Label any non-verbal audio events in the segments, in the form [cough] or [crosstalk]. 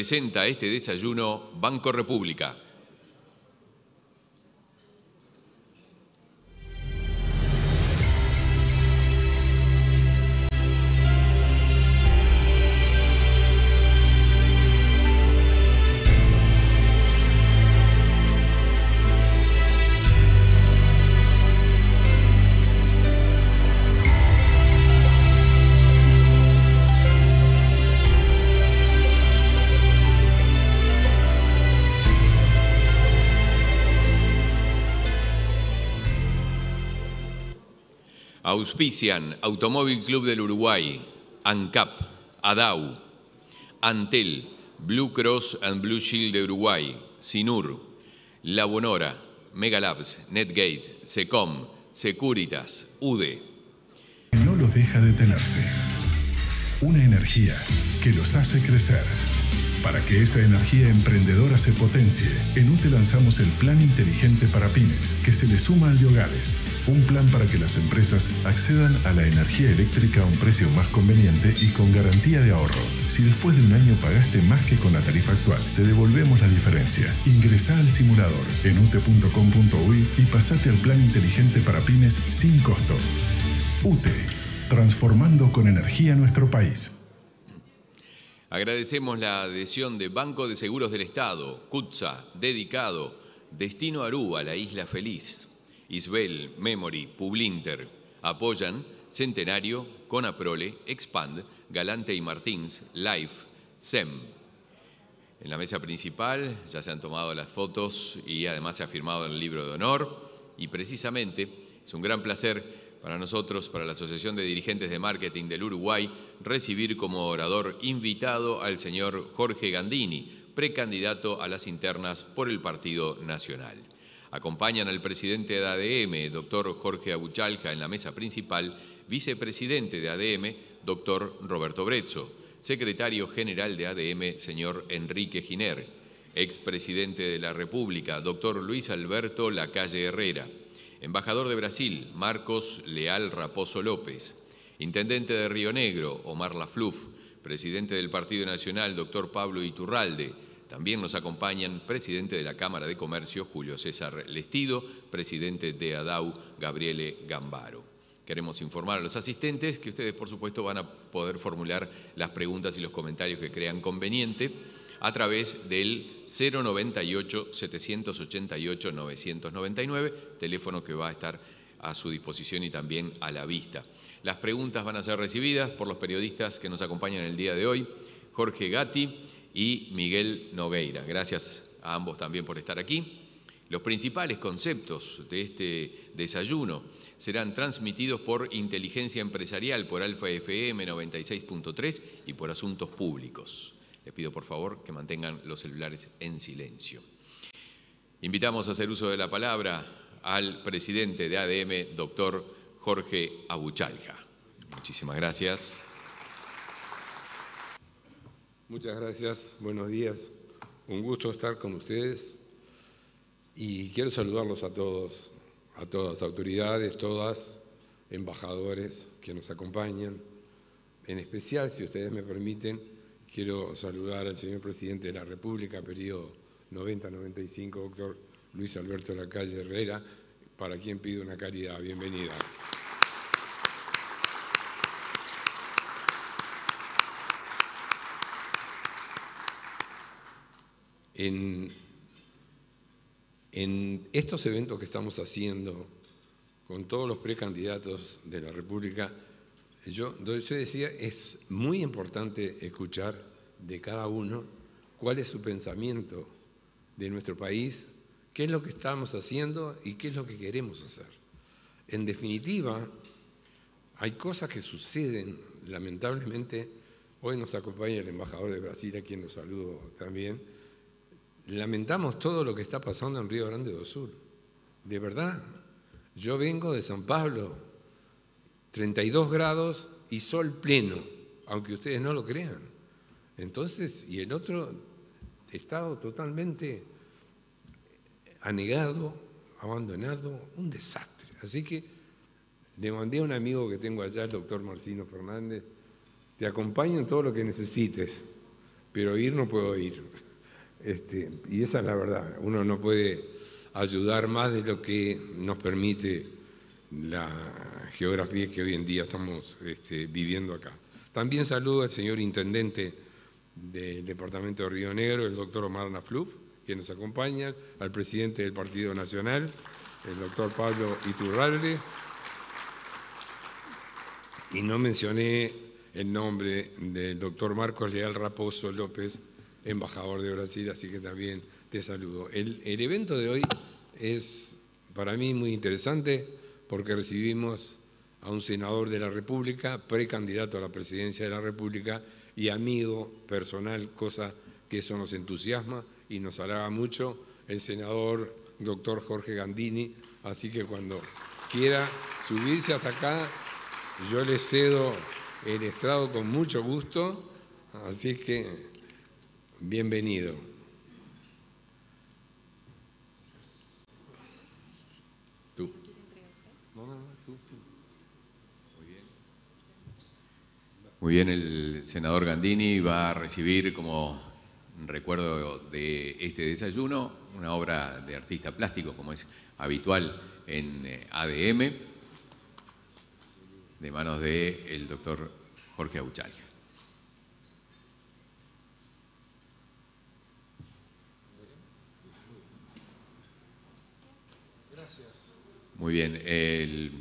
Presenta este desayuno Banco República. Auspician Automóvil Club del Uruguay, ANCAP, ADAU, Antel, Blue Cross and Blue Shield de Uruguay, SINUR, La Bonora, Megalabs, Netgate, SECOM, Securitas, UDE. No los deja detenerse. Una energía que los hace crecer. Para que esa energía emprendedora se potencie, en UTE lanzamos el Plan Inteligente para Pymes, que se le suma al de hogares un plan para que las empresas accedan a la energía eléctrica a un precio más conveniente y con garantía de ahorro. Si después de un año pagaste más que con la tarifa actual, te devolvemos la diferencia. Ingresa al simulador en ute.com.uy y pasate al plan inteligente para pymes sin costo. UTE, transformando con energía nuestro país. Agradecemos la adhesión de Banco de Seguros del Estado, CUTSA, dedicado, Destino Aruba, la isla feliz. Isbel, Memory, Publinter, apoyan Centenario, Conaprole, Expand, Galante y Martins, Life, SEM. En la mesa principal ya se han tomado las fotos y además se ha firmado el libro de honor y precisamente es un gran placer para nosotros, para la Asociación de Dirigentes de Marketing del Uruguay, recibir como orador invitado al señor Jorge Gandini, precandidato a las internas por el Partido Nacional. Acompañan al presidente de ADM, doctor Jorge Abuchalja, en la mesa principal, vicepresidente de ADM, doctor Roberto Brezzo, secretario general de ADM, señor Enrique Giner, expresidente de la República, doctor Luis Alberto Lacalle Herrera, embajador de Brasil, Marcos Leal Raposo López, intendente de Río Negro, Omar Lafluf, presidente del Partido Nacional, doctor Pablo Iturralde, también nos acompañan presidente de la Cámara de Comercio, Julio César Lestido, presidente de ADAU, Gabriele Gambaro. Queremos informar a los asistentes que ustedes, por supuesto, van a poder formular las preguntas y los comentarios que crean conveniente a través del 098-788-999, teléfono que va a estar a su disposición y también a la vista. Las preguntas van a ser recibidas por los periodistas que nos acompañan el día de hoy, Jorge Gatti, y Miguel Noveira, Gracias a ambos también por estar aquí. Los principales conceptos de este desayuno serán transmitidos por Inteligencia Empresarial, por Alfa FM 96.3 y por Asuntos Públicos. Les pido por favor que mantengan los celulares en silencio. Invitamos a hacer uso de la palabra al presidente de ADM, doctor Jorge Abuchalja. Muchísimas gracias. Muchas gracias, buenos días. Un gusto estar con ustedes y quiero saludarlos a todos, a todas, autoridades, todas, embajadores que nos acompañan. En especial, si ustedes me permiten, quiero saludar al señor presidente de la República, periodo 90-95, doctor Luis Alberto Lacalle Herrera, para quien pido una caridad. Bienvenida. en, estos eventos que estamos haciendo con todos los precandidatos de la República, yo, yo decía, es muy importante escuchar de cada uno cuál es su pensamiento de nuestro país, qué es lo que estamos haciendo y qué es lo que queremos hacer. En definitiva, hay cosas que suceden, lamentablemente, hoy nos acompaña el embajador de Brasil, a quien lo saludo también, lamentamos todo lo que está pasando en Río Grande do Sur. De verdad, yo vengo de San Pablo, 32 grados y sol pleno, aunque ustedes no lo crean. Entonces, y el otro estado totalmente anegado, abandonado, un desastre. Así que le mandé a un amigo que tengo allá, el doctor Marcino Fernández, te acompaño en todo lo que necesites, pero ir no puedo ir. Este, y esa es la verdad, uno no puede ayudar más de lo que nos permite la geografía que hoy en día estamos este, viviendo acá. También saludo al señor intendente del departamento de Río Negro, el doctor Omar Nafluf, que nos acompaña, al presidente del Partido Nacional, el doctor Pablo Iturralde. Y no mencioné el nombre del doctor Marcos Leal Raposo López, embajador de Brasil, así que también te saludo. El, el evento de hoy es para mí muy interesante porque recibimos a un senador de la República, precandidato a la presidencia de la República y amigo personal, cosa que eso nos entusiasma y nos halaga mucho, el senador doctor Jorge Gandini. Así que cuando quiera subirse hasta acá, yo le cedo el estrado con mucho gusto. Así que bienvenido. Tú. Muy bien, el senador Gandini va a recibir como recuerdo de este desayuno una obra de artista plástico, como es habitual en eh, ADM, de manos del doctor Jorge Auchalla. Muy bien. El,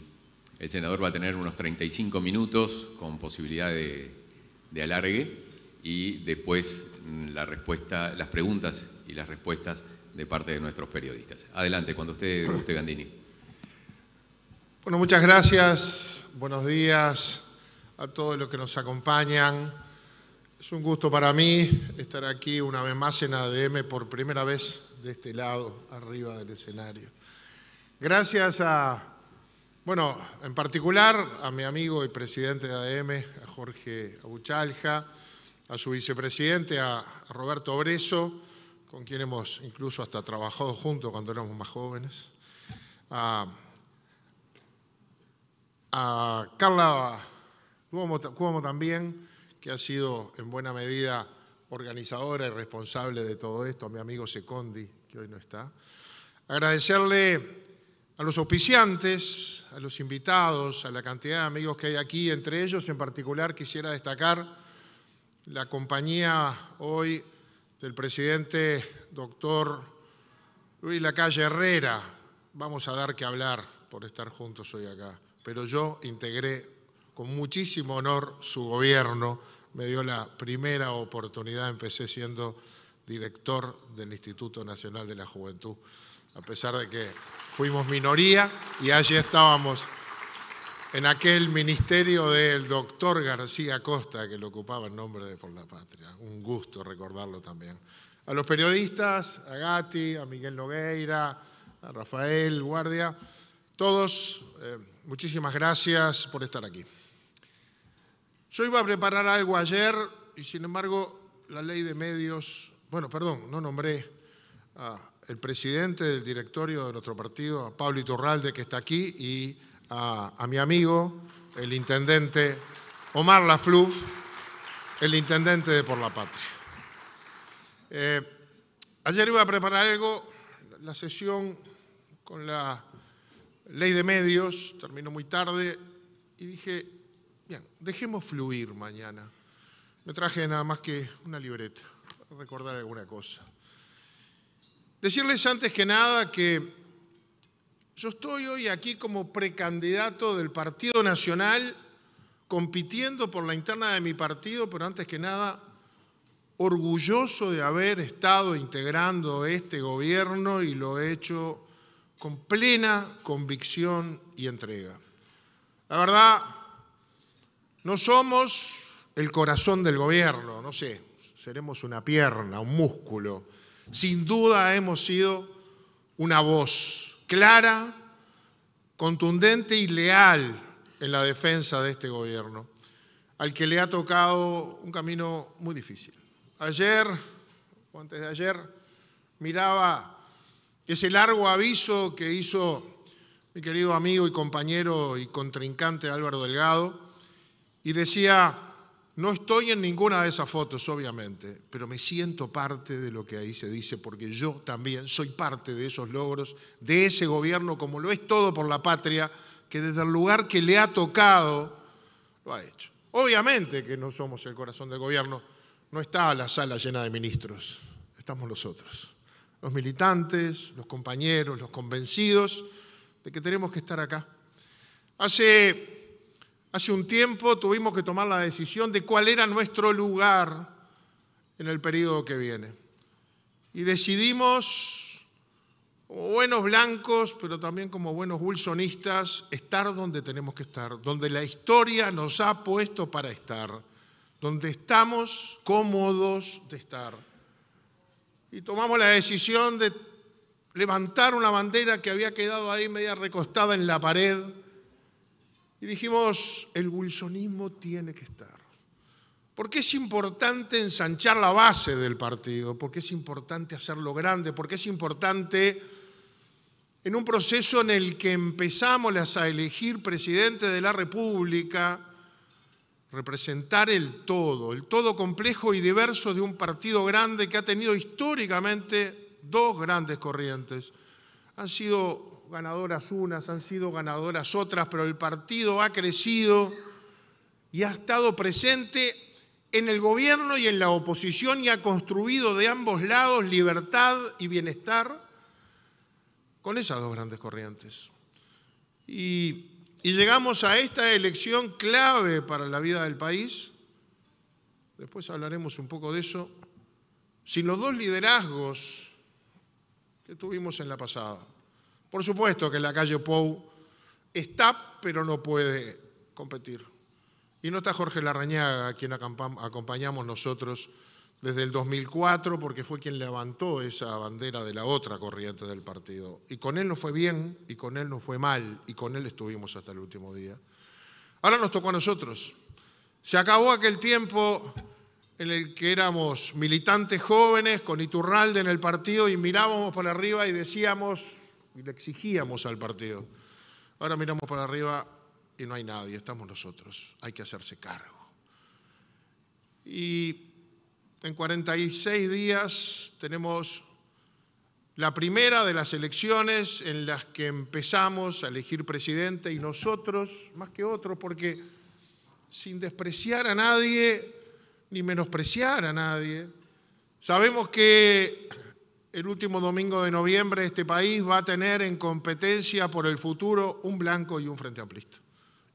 senador va a tener unos 35 minutos con posibilidad de, alargue y después mm, la respuesta, las preguntas y las respuestas de parte de nuestros periodistas. Adelante, cuando usted guste, Gandini. Bueno, muchas gracias. Buenos días a todos los que nos acompañan. Es un gusto para mí estar aquí una vez más en ADM por primera vez de este lado, arriba del escenario. Gracias a, bueno, en particular a mi amigo y presidente de ADM, a Jorge Abuchalja, a su vicepresidente, a Roberto Breso, con quien hemos incluso hasta trabajado juntos cuando éramos más jóvenes, a, Carla Cuomo, también, que ha sido en buena medida organizadora y responsable de todo esto, a mi amigo Secondi, que hoy no está. Agradecerle a los oficiantes, a los invitados, a la cantidad de amigos que hay aquí, entre ellos en particular quisiera destacar la compañía hoy del presidente doctor Luis Lacalle Herrera. Vamos a dar que hablar por estar juntos hoy acá, pero yo integré con muchísimo honor su gobierno, me dio la primera oportunidad, empecé siendo director del Instituto Nacional de la Juventud a pesar de que fuimos minoría y allí estábamos en aquel ministerio del doctor García Costa, que lo ocupaba en nombre de Por la Patria. Un gusto recordarlo también. A los periodistas, a Gatti, a Miguel Nogueira, a Rafael Guardia, todos, eh, muchísimas gracias por estar aquí. Yo iba a preparar algo ayer y sin embargo la ley de medios, bueno, perdón, no nombré a, el presidente del directorio de nuestro partido, a Pablo Iturralde, que está aquí, y a, mi amigo, el intendente Omar Lafluf, el intendente de Por la Patria. Eh, ayer iba a preparar algo, la sesión con la ley de medios, terminó muy tarde, y dije, bien, dejemos fluir mañana. Me traje nada más que una libreta, recordar alguna cosa. Decirles antes que nada que yo estoy hoy aquí como precandidato del Partido Nacional, compitiendo por la interna de mi partido, pero antes que nada, orgulloso de haber estado integrando este gobierno y lo he hecho con plena convicción y entrega. La verdad, no somos el corazón del gobierno, no sé, seremos una pierna, un músculo sin duda hemos sido una voz clara, contundente y leal en la defensa de este gobierno, al que le ha tocado un camino muy difícil. Ayer, o antes de ayer, miraba ese largo aviso que hizo mi querido amigo y compañero y contrincante Álvaro Delgado y decía, no estoy en ninguna de esas fotos, obviamente, pero me siento parte de lo que ahí se dice, porque yo también soy parte de esos logros, de ese gobierno, como lo es todo por la patria, que desde el lugar que le ha tocado, lo ha hecho. Obviamente que no somos el corazón del gobierno, no está la sala llena de ministros, estamos nosotros, los militantes, los compañeros, los convencidos de que tenemos que estar acá. Hace Hace un tiempo tuvimos que tomar la decisión de cuál era nuestro lugar en el periodo que viene. Y decidimos, como buenos blancos, pero también como buenos wilsonistas, estar donde tenemos que estar, donde la historia nos ha puesto para estar, donde estamos cómodos de estar. Y tomamos la decisión de levantar una bandera que había quedado ahí media recostada en la pared y dijimos, el wilsonismo tiene que estar. Porque es importante ensanchar la base del partido, porque es importante hacerlo grande, porque es importante en un proceso en el que empezamos a elegir presidente de la República, representar el todo, el todo complejo y diverso de un partido grande que ha tenido históricamente dos grandes corrientes. Han sido ganadoras unas, han sido ganadoras otras, pero el partido ha crecido y ha estado presente en el gobierno y en la oposición y ha construido de ambos lados libertad y bienestar con esas dos grandes corrientes. Y, llegamos a esta elección clave para la vida del país, después hablaremos un poco de eso, sin los dos liderazgos que tuvimos en la pasada. Por supuesto que la calle Pou está, pero no puede competir. Y no está Jorge Larrañaga, a quien acompañamos nosotros desde el 2004, porque fue quien levantó esa bandera de la otra corriente del partido. Y con él no fue bien, y con él no fue mal, y con él estuvimos hasta el último día. Ahora nos tocó a nosotros. Se acabó aquel tiempo en el que éramos militantes jóvenes con Iturralde en el partido y mirábamos para arriba y decíamos, y le exigíamos al partido. Ahora miramos para arriba y no hay nadie, estamos nosotros, hay que hacerse cargo. Y en 46 días tenemos la primera de las elecciones en las que empezamos a elegir presidente y nosotros, más que otros, porque sin despreciar a nadie, ni menospreciar a nadie, sabemos que el último domingo de noviembre este país va a tener en competencia por el futuro un blanco y un frente amplista.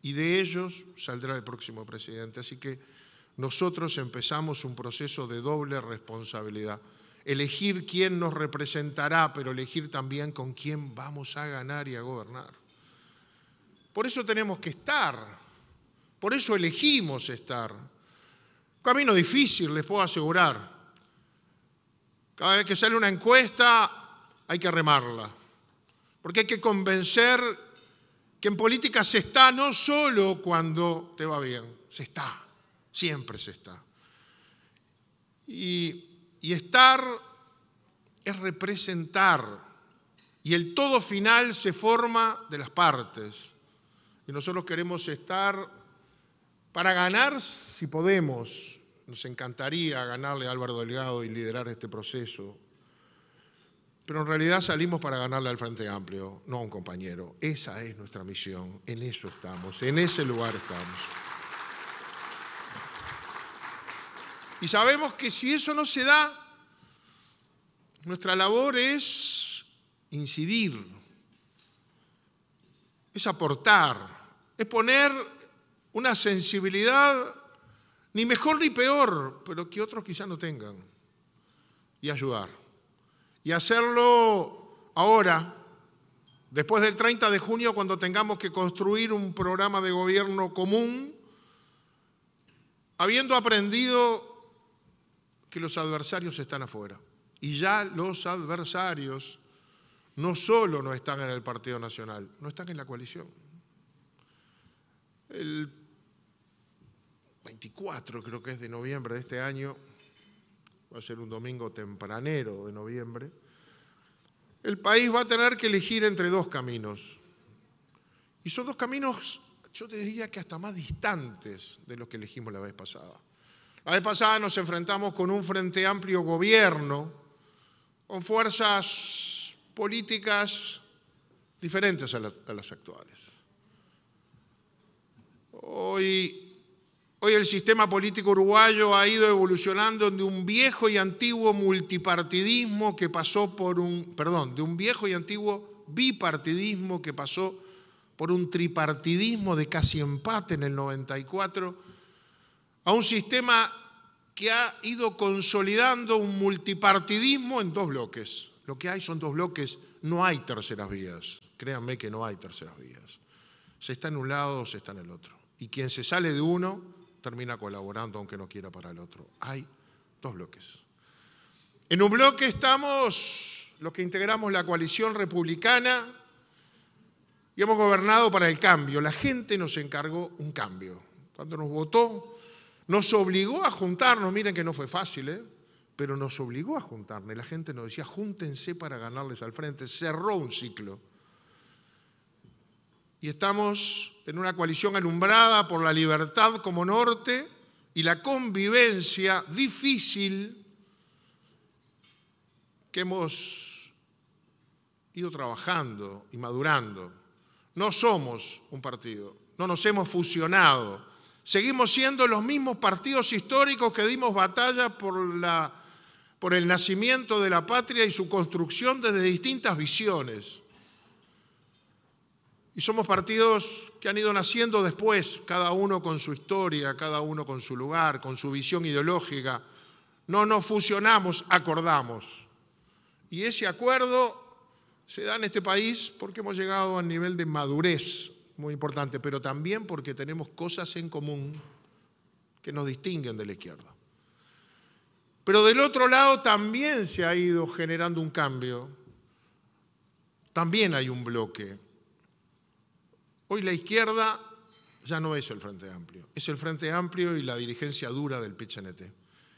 Y de ellos saldrá el próximo presidente. Así que nosotros empezamos un proceso de doble responsabilidad. Elegir quién nos representará, pero elegir también con quién vamos a ganar y a gobernar. Por eso tenemos que estar, por eso elegimos estar. Camino difícil, les puedo asegurar, cada vez que sale una encuesta hay que remarla, porque hay que convencer que en política se está no solo cuando te va bien, se está, siempre se está. Y, y estar es representar, y el todo final se forma de las partes. Y nosotros queremos estar para ganar si podemos, nos encantaría ganarle a Álvaro Delgado y liderar este proceso, pero en realidad salimos para ganarle al Frente Amplio, no a un compañero. Esa es nuestra misión, en eso estamos, en ese lugar estamos. Y sabemos que si eso no se da, nuestra labor es incidir, es aportar, es poner una sensibilidad ni mejor ni peor, pero que otros quizá no tengan, y ayudar. Y hacerlo ahora, después del 30 de junio, cuando tengamos que construir un programa de gobierno común, habiendo aprendido que los adversarios están afuera. Y ya los adversarios no solo no están en el Partido Nacional, no están en la coalición. El 24 creo que es de noviembre de este año, va a ser un domingo tempranero de noviembre, el país va a tener que elegir entre dos caminos. Y son dos caminos, yo te diría que hasta más distantes de los que elegimos la vez pasada. La vez pasada nos enfrentamos con un frente amplio gobierno, con fuerzas políticas diferentes a, las, a las actuales. Hoy Hoy el sistema político uruguayo ha ido evolucionando de un viejo y antiguo multipartidismo que pasó por un, perdón, de un viejo y antiguo bipartidismo que pasó por un tripartidismo de casi empate en el 94, a un sistema que ha ido consolidando un multipartidismo en dos bloques. Lo que hay son dos bloques, no hay terceras vías. Créanme que no hay terceras vías. Se está en un lado o se está en el otro. Y quien se sale de uno termina colaborando aunque no quiera para el otro. Hay dos bloques. En un bloque estamos los que integramos la coalición republicana y hemos gobernado para el cambio. La gente nos encargó un cambio. Cuando nos votó, nos obligó a juntarnos. Miren que no fue fácil, ¿eh? pero nos obligó a juntarnos. La gente nos decía, júntense para ganarles al frente. Cerró un ciclo y estamos en una coalición alumbrada por la libertad como norte y la convivencia difícil que hemos ido trabajando y madurando. No somos un partido, no nos hemos fusionado. Seguimos siendo los mismos partidos históricos que dimos batalla por, por el nacimiento de la patria y su construcción desde distintas visiones. Y somos partidos que han ido naciendo después, cada uno con su historia, cada uno con su lugar, con su visión ideológica. No nos fusionamos, acordamos. Y ese acuerdo se da en este país porque hemos llegado a un nivel de madurez muy importante, pero también porque tenemos cosas en común que nos distinguen de la izquierda. Pero del otro lado también se ha ido generando un cambio. También hay un bloque Hoy la izquierda ya no es el Frente Amplio, es el Frente Amplio y la dirigencia dura del Pichanete,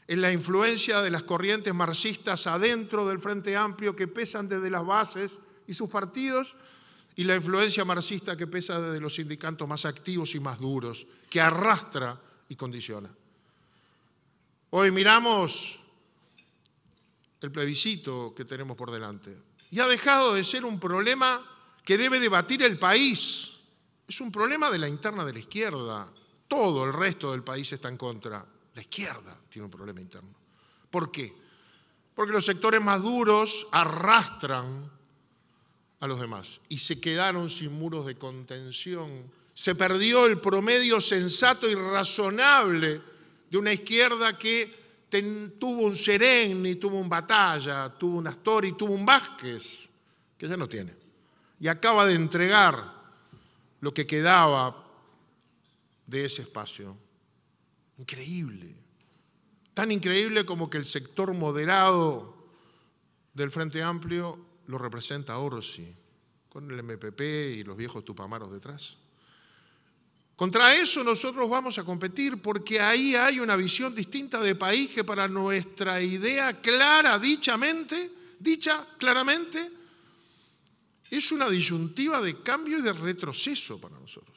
Es la influencia de las corrientes marxistas adentro del Frente Amplio que pesan desde las bases y sus partidos y la influencia marxista que pesa desde los sindicatos más activos y más duros, que arrastra y condiciona. Hoy miramos el plebiscito que tenemos por delante y ha dejado de ser un problema que debe debatir el país es un problema de la interna de la izquierda. Todo el resto del país está en contra. La izquierda tiene un problema interno. ¿Por qué? Porque los sectores más duros arrastran a los demás y se quedaron sin muros de contención. Se perdió el promedio sensato y razonable de una izquierda que tuvo un Sereni, tuvo un Batalla, tuvo un Astori, tuvo un Vázquez, que ya no tiene. Y acaba de entregar lo que quedaba de ese espacio. Increíble. Tan increíble como que el sector moderado del Frente Amplio lo representa sí, con el MPP y los viejos tupamaros detrás. Contra eso nosotros vamos a competir porque ahí hay una visión distinta de país que para nuestra idea clara, dichamente, dicha claramente, es una disyuntiva de cambio y de retroceso para nosotros.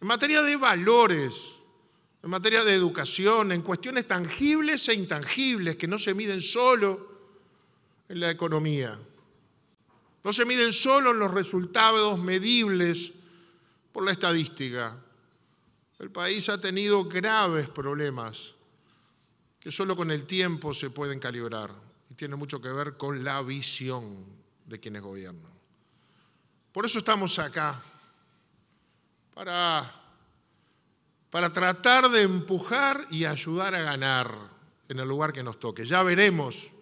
En materia de valores, en materia de educación, en cuestiones tangibles e intangibles que no se miden solo en la economía, no se miden solo en los resultados medibles por la estadística. El país ha tenido graves problemas que solo con el tiempo se pueden calibrar y tiene mucho que ver con la visión de quienes gobiernan. Por eso estamos acá, para, para tratar de empujar y ayudar a ganar en el lugar que nos toque. Ya veremos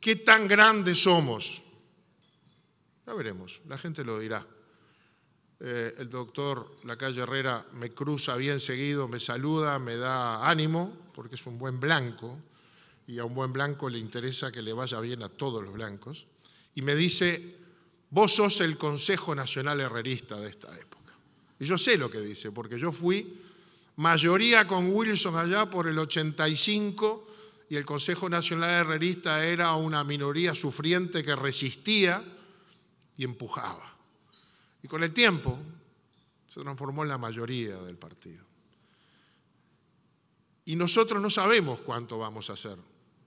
qué tan grandes somos. Ya veremos, la gente lo dirá. Eh, el doctor Lacalle Herrera me cruza bien seguido, me saluda, me da ánimo, porque es un buen blanco, y a un buen blanco le interesa que le vaya bien a todos los blancos, y me dice, vos sos el Consejo Nacional Herrerista de esta época. Y yo sé lo que dice, porque yo fui mayoría con Wilson allá por el 85 y el Consejo Nacional Herrerista era una minoría sufriente que resistía y empujaba. Y con el tiempo se transformó en la mayoría del partido. Y nosotros no sabemos cuánto vamos a hacer.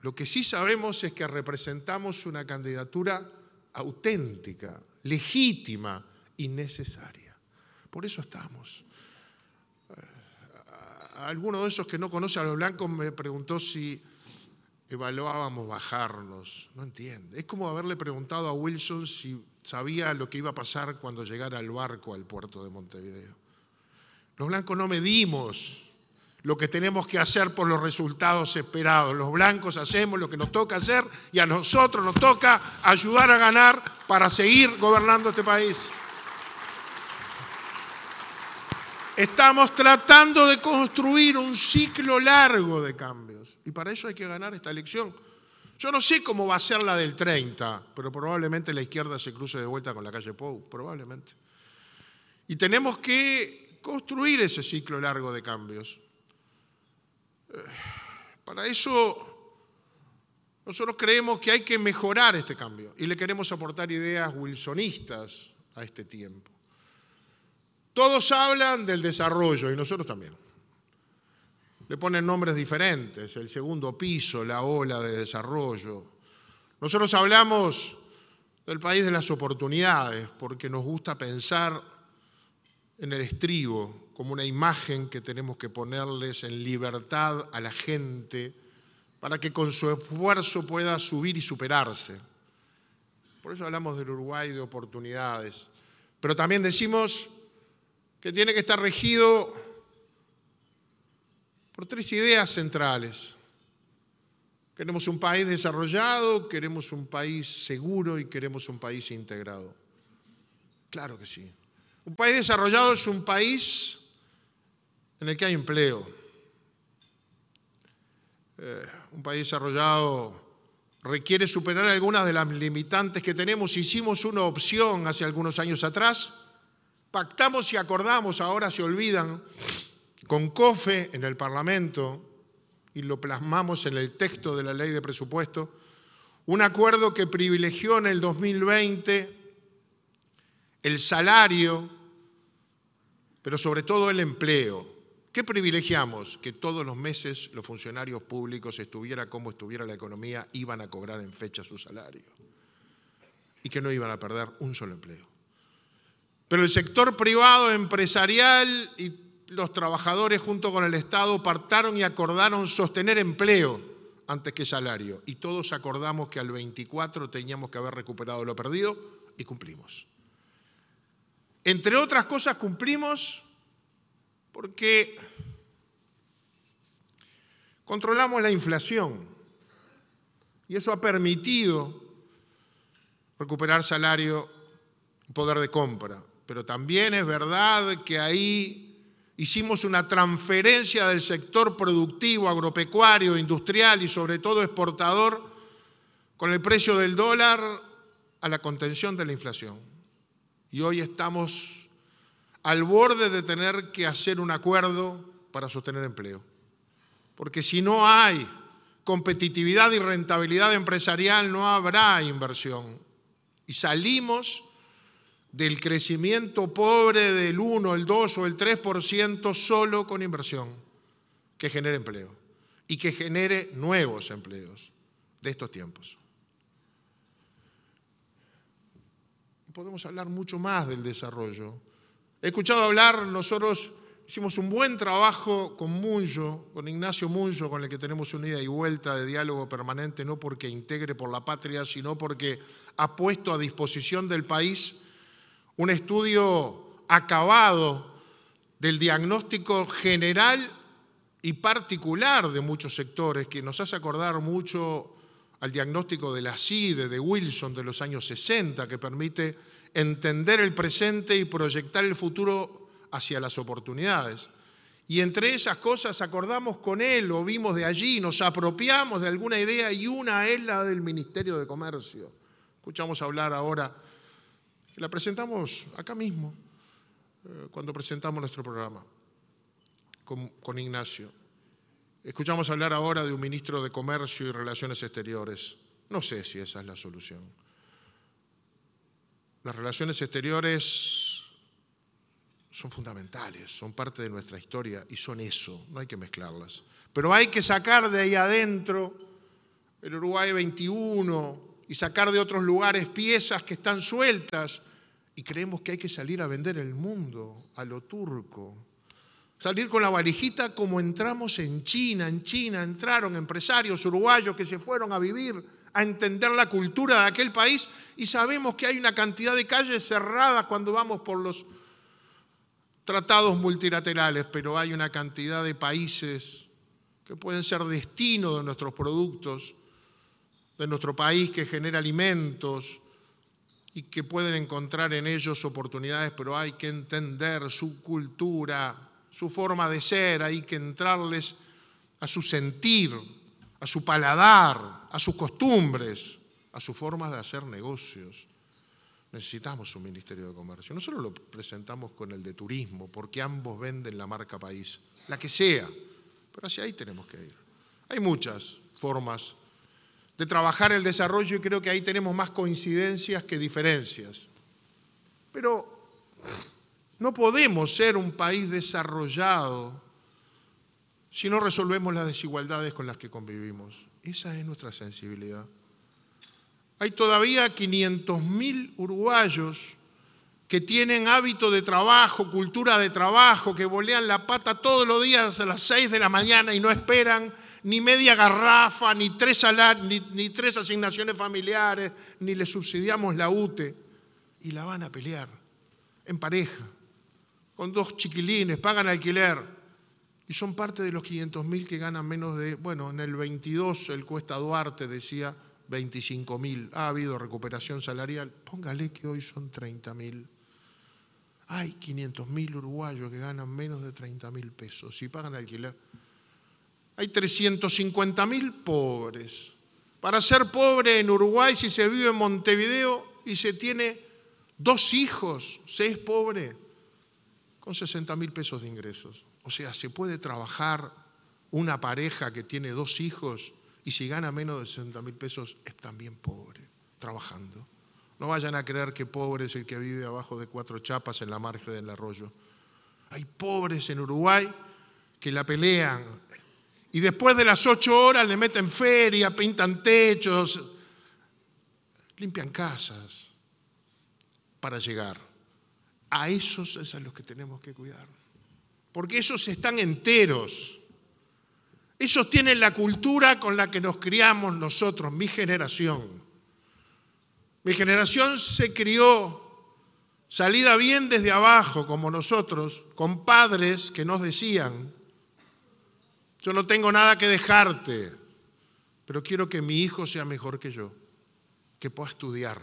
Lo que sí sabemos es que representamos una candidatura auténtica, legítima y necesaria. Por eso estamos. Eh, alguno de esos que no conoce a los blancos me preguntó si evaluábamos bajarnos. No entiende. Es como haberle preguntado a Wilson si sabía lo que iba a pasar cuando llegara el barco al puerto de Montevideo. Los blancos no medimos lo que tenemos que hacer por los resultados esperados. Los blancos hacemos lo que nos toca hacer y a nosotros nos toca ayudar a ganar para seguir gobernando este país. Estamos tratando de construir un ciclo largo de cambios y para eso hay que ganar esta elección. Yo no sé cómo va a ser la del 30, pero probablemente la izquierda se cruce de vuelta con la calle Pou, probablemente. Y tenemos que construir ese ciclo largo de cambios. Para eso nosotros creemos que hay que mejorar este cambio y le queremos aportar ideas wilsonistas a este tiempo. Todos hablan del desarrollo y nosotros también. Le ponen nombres diferentes, el segundo piso, la ola de desarrollo. Nosotros hablamos del país de las oportunidades porque nos gusta pensar en el estribo, como una imagen que tenemos que ponerles en libertad a la gente para que con su esfuerzo pueda subir y superarse. Por eso hablamos del Uruguay de oportunidades. Pero también decimos que tiene que estar regido por tres ideas centrales. Queremos un país desarrollado, queremos un país seguro y queremos un país integrado. Claro que sí. Un país desarrollado es un país en el que hay empleo. Eh, un país desarrollado requiere superar algunas de las limitantes que tenemos. Hicimos una opción hace algunos años atrás, pactamos y acordamos, ahora se olvidan, con COFE en el Parlamento y lo plasmamos en el texto de la ley de presupuesto, un acuerdo que privilegió en el 2020 el salario, pero sobre todo el empleo ¿Qué privilegiamos? Que todos los meses los funcionarios públicos, estuviera como estuviera la economía, iban a cobrar en fecha su salario y que no iban a perder un solo empleo. Pero el sector privado, empresarial y los trabajadores junto con el Estado partaron y acordaron sostener empleo antes que salario. Y todos acordamos que al 24 teníamos que haber recuperado lo perdido y cumplimos. Entre otras cosas cumplimos porque controlamos la inflación y eso ha permitido recuperar salario y poder de compra. Pero también es verdad que ahí hicimos una transferencia del sector productivo, agropecuario, industrial y sobre todo exportador con el precio del dólar a la contención de la inflación. Y hoy estamos al borde de tener que hacer un acuerdo para sostener empleo. Porque si no hay competitividad y rentabilidad empresarial, no habrá inversión. Y salimos del crecimiento pobre del 1, el 2 o el 3% solo con inversión que genere empleo y que genere nuevos empleos de estos tiempos. Podemos hablar mucho más del desarrollo, He escuchado hablar, nosotros hicimos un buen trabajo con Munyo, con Ignacio Munyo, con el que tenemos una ida y vuelta de diálogo permanente, no porque integre por la patria, sino porque ha puesto a disposición del país un estudio acabado del diagnóstico general y particular de muchos sectores, que nos hace acordar mucho al diagnóstico de la CIDE, de Wilson, de los años 60, que permite entender el presente y proyectar el futuro hacia las oportunidades. Y entre esas cosas acordamos con él o vimos de allí, nos apropiamos de alguna idea y una es la del Ministerio de Comercio. Escuchamos hablar ahora, la presentamos acá mismo, eh, cuando presentamos nuestro programa con Ignacio. Escuchamos hablar ahora de un ministro de Comercio y Relaciones Exteriores. No sé si esa es la solución. Las relaciones exteriores son fundamentales, son parte de nuestra historia y son eso, no hay que mezclarlas. Pero hay que sacar de ahí adentro el Uruguay 21 y sacar de otros lugares piezas que están sueltas y creemos que hay que salir a vender el mundo, a lo turco. Salir con la valijita como entramos en China, en China entraron empresarios uruguayos que se fueron a vivir a entender la cultura de aquel país y sabemos que hay una cantidad de calles cerradas cuando vamos por los tratados multilaterales, pero hay una cantidad de países que pueden ser destino de nuestros productos, de nuestro país que genera alimentos y que pueden encontrar en ellos oportunidades, pero hay que entender su cultura, su forma de ser, hay que entrarles a su sentir, a su paladar, a sus costumbres, a sus formas de hacer negocios. Necesitamos un Ministerio de Comercio. No solo lo presentamos con el de turismo, porque ambos venden la marca país, la que sea, pero hacia ahí tenemos que ir. Hay muchas formas de trabajar el desarrollo y creo que ahí tenemos más coincidencias que diferencias. Pero no podemos ser un país desarrollado si no resolvemos las desigualdades con las que convivimos. Esa es nuestra sensibilidad. Hay todavía 500.000 uruguayos que tienen hábito de trabajo, cultura de trabajo, que bolean la pata todos los días a las 6 de la mañana y no esperan ni media garrafa, ni tres, ni tres asignaciones familiares, ni le subsidiamos la UTE. Y la van a pelear en pareja, con dos chiquilines, pagan alquiler y son parte de los 500.000 que ganan menos de, bueno, en el 22 el Cuesta Duarte decía 25.000, ha habido recuperación salarial, póngale que hoy son 30.000. Hay 500.000 uruguayos que ganan menos de 30.000 pesos si pagan alquiler. Hay 350.000 pobres. Para ser pobre en Uruguay, si se vive en Montevideo y se tiene dos hijos, se es pobre con 60.000 pesos de ingresos. O sea, se puede trabajar una pareja que tiene dos hijos y si gana menos de 60 mil pesos es también pobre, trabajando. No vayan a creer que pobre es el que vive abajo de cuatro chapas en la margen del arroyo. Hay pobres en Uruguay que la pelean y después de las ocho horas le meten feria, pintan techos, limpian casas para llegar. A esos es a los que tenemos que cuidar porque ellos están enteros. Ellos tienen la cultura con la que nos criamos nosotros, mi generación. Mi generación se crió salida bien desde abajo, como nosotros, con padres que nos decían, yo no tengo nada que dejarte, pero quiero que mi hijo sea mejor que yo, que pueda estudiar,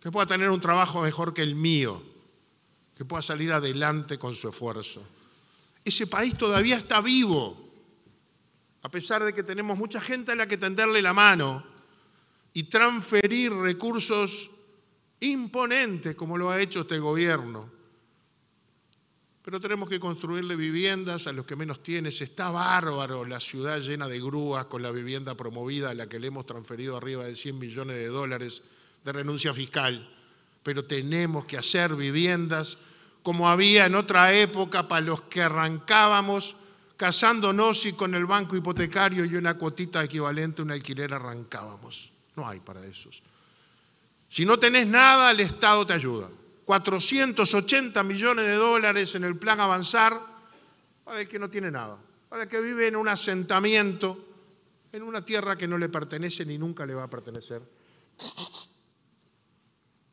que pueda tener un trabajo mejor que el mío, que pueda salir adelante con su esfuerzo. Ese país todavía está vivo, a pesar de que tenemos mucha gente a la que tenderle la mano y transferir recursos imponentes como lo ha hecho este gobierno. Pero tenemos que construirle viviendas a los que menos tienen. Está bárbaro la ciudad llena de grúas con la vivienda promovida a la que le hemos transferido arriba de 100 millones de dólares de renuncia fiscal. Pero tenemos que hacer viviendas como había en otra época para los que arrancábamos casándonos y con el banco hipotecario y una cuotita equivalente a un alquiler arrancábamos. No hay para esos. Si no tenés nada, el Estado te ayuda. 480 millones de dólares en el plan Avanzar para el que no tiene nada, para el que vive en un asentamiento, en una tierra que no le pertenece ni nunca le va a pertenecer.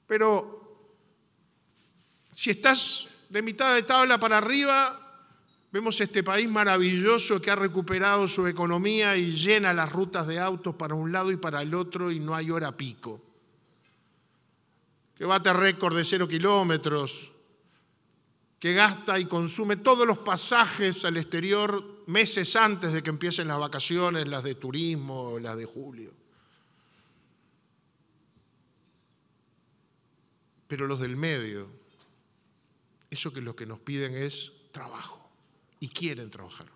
Pero si estás de mitad de tabla para arriba, Vemos este país maravilloso que ha recuperado su economía y llena las rutas de autos para un lado y para el otro y no hay hora pico. Que bate récord de cero kilómetros, que gasta y consume todos los pasajes al exterior meses antes de que empiecen las vacaciones, las de turismo, las de julio. Pero los del medio, eso que lo que nos piden es trabajo y quieren trabajar.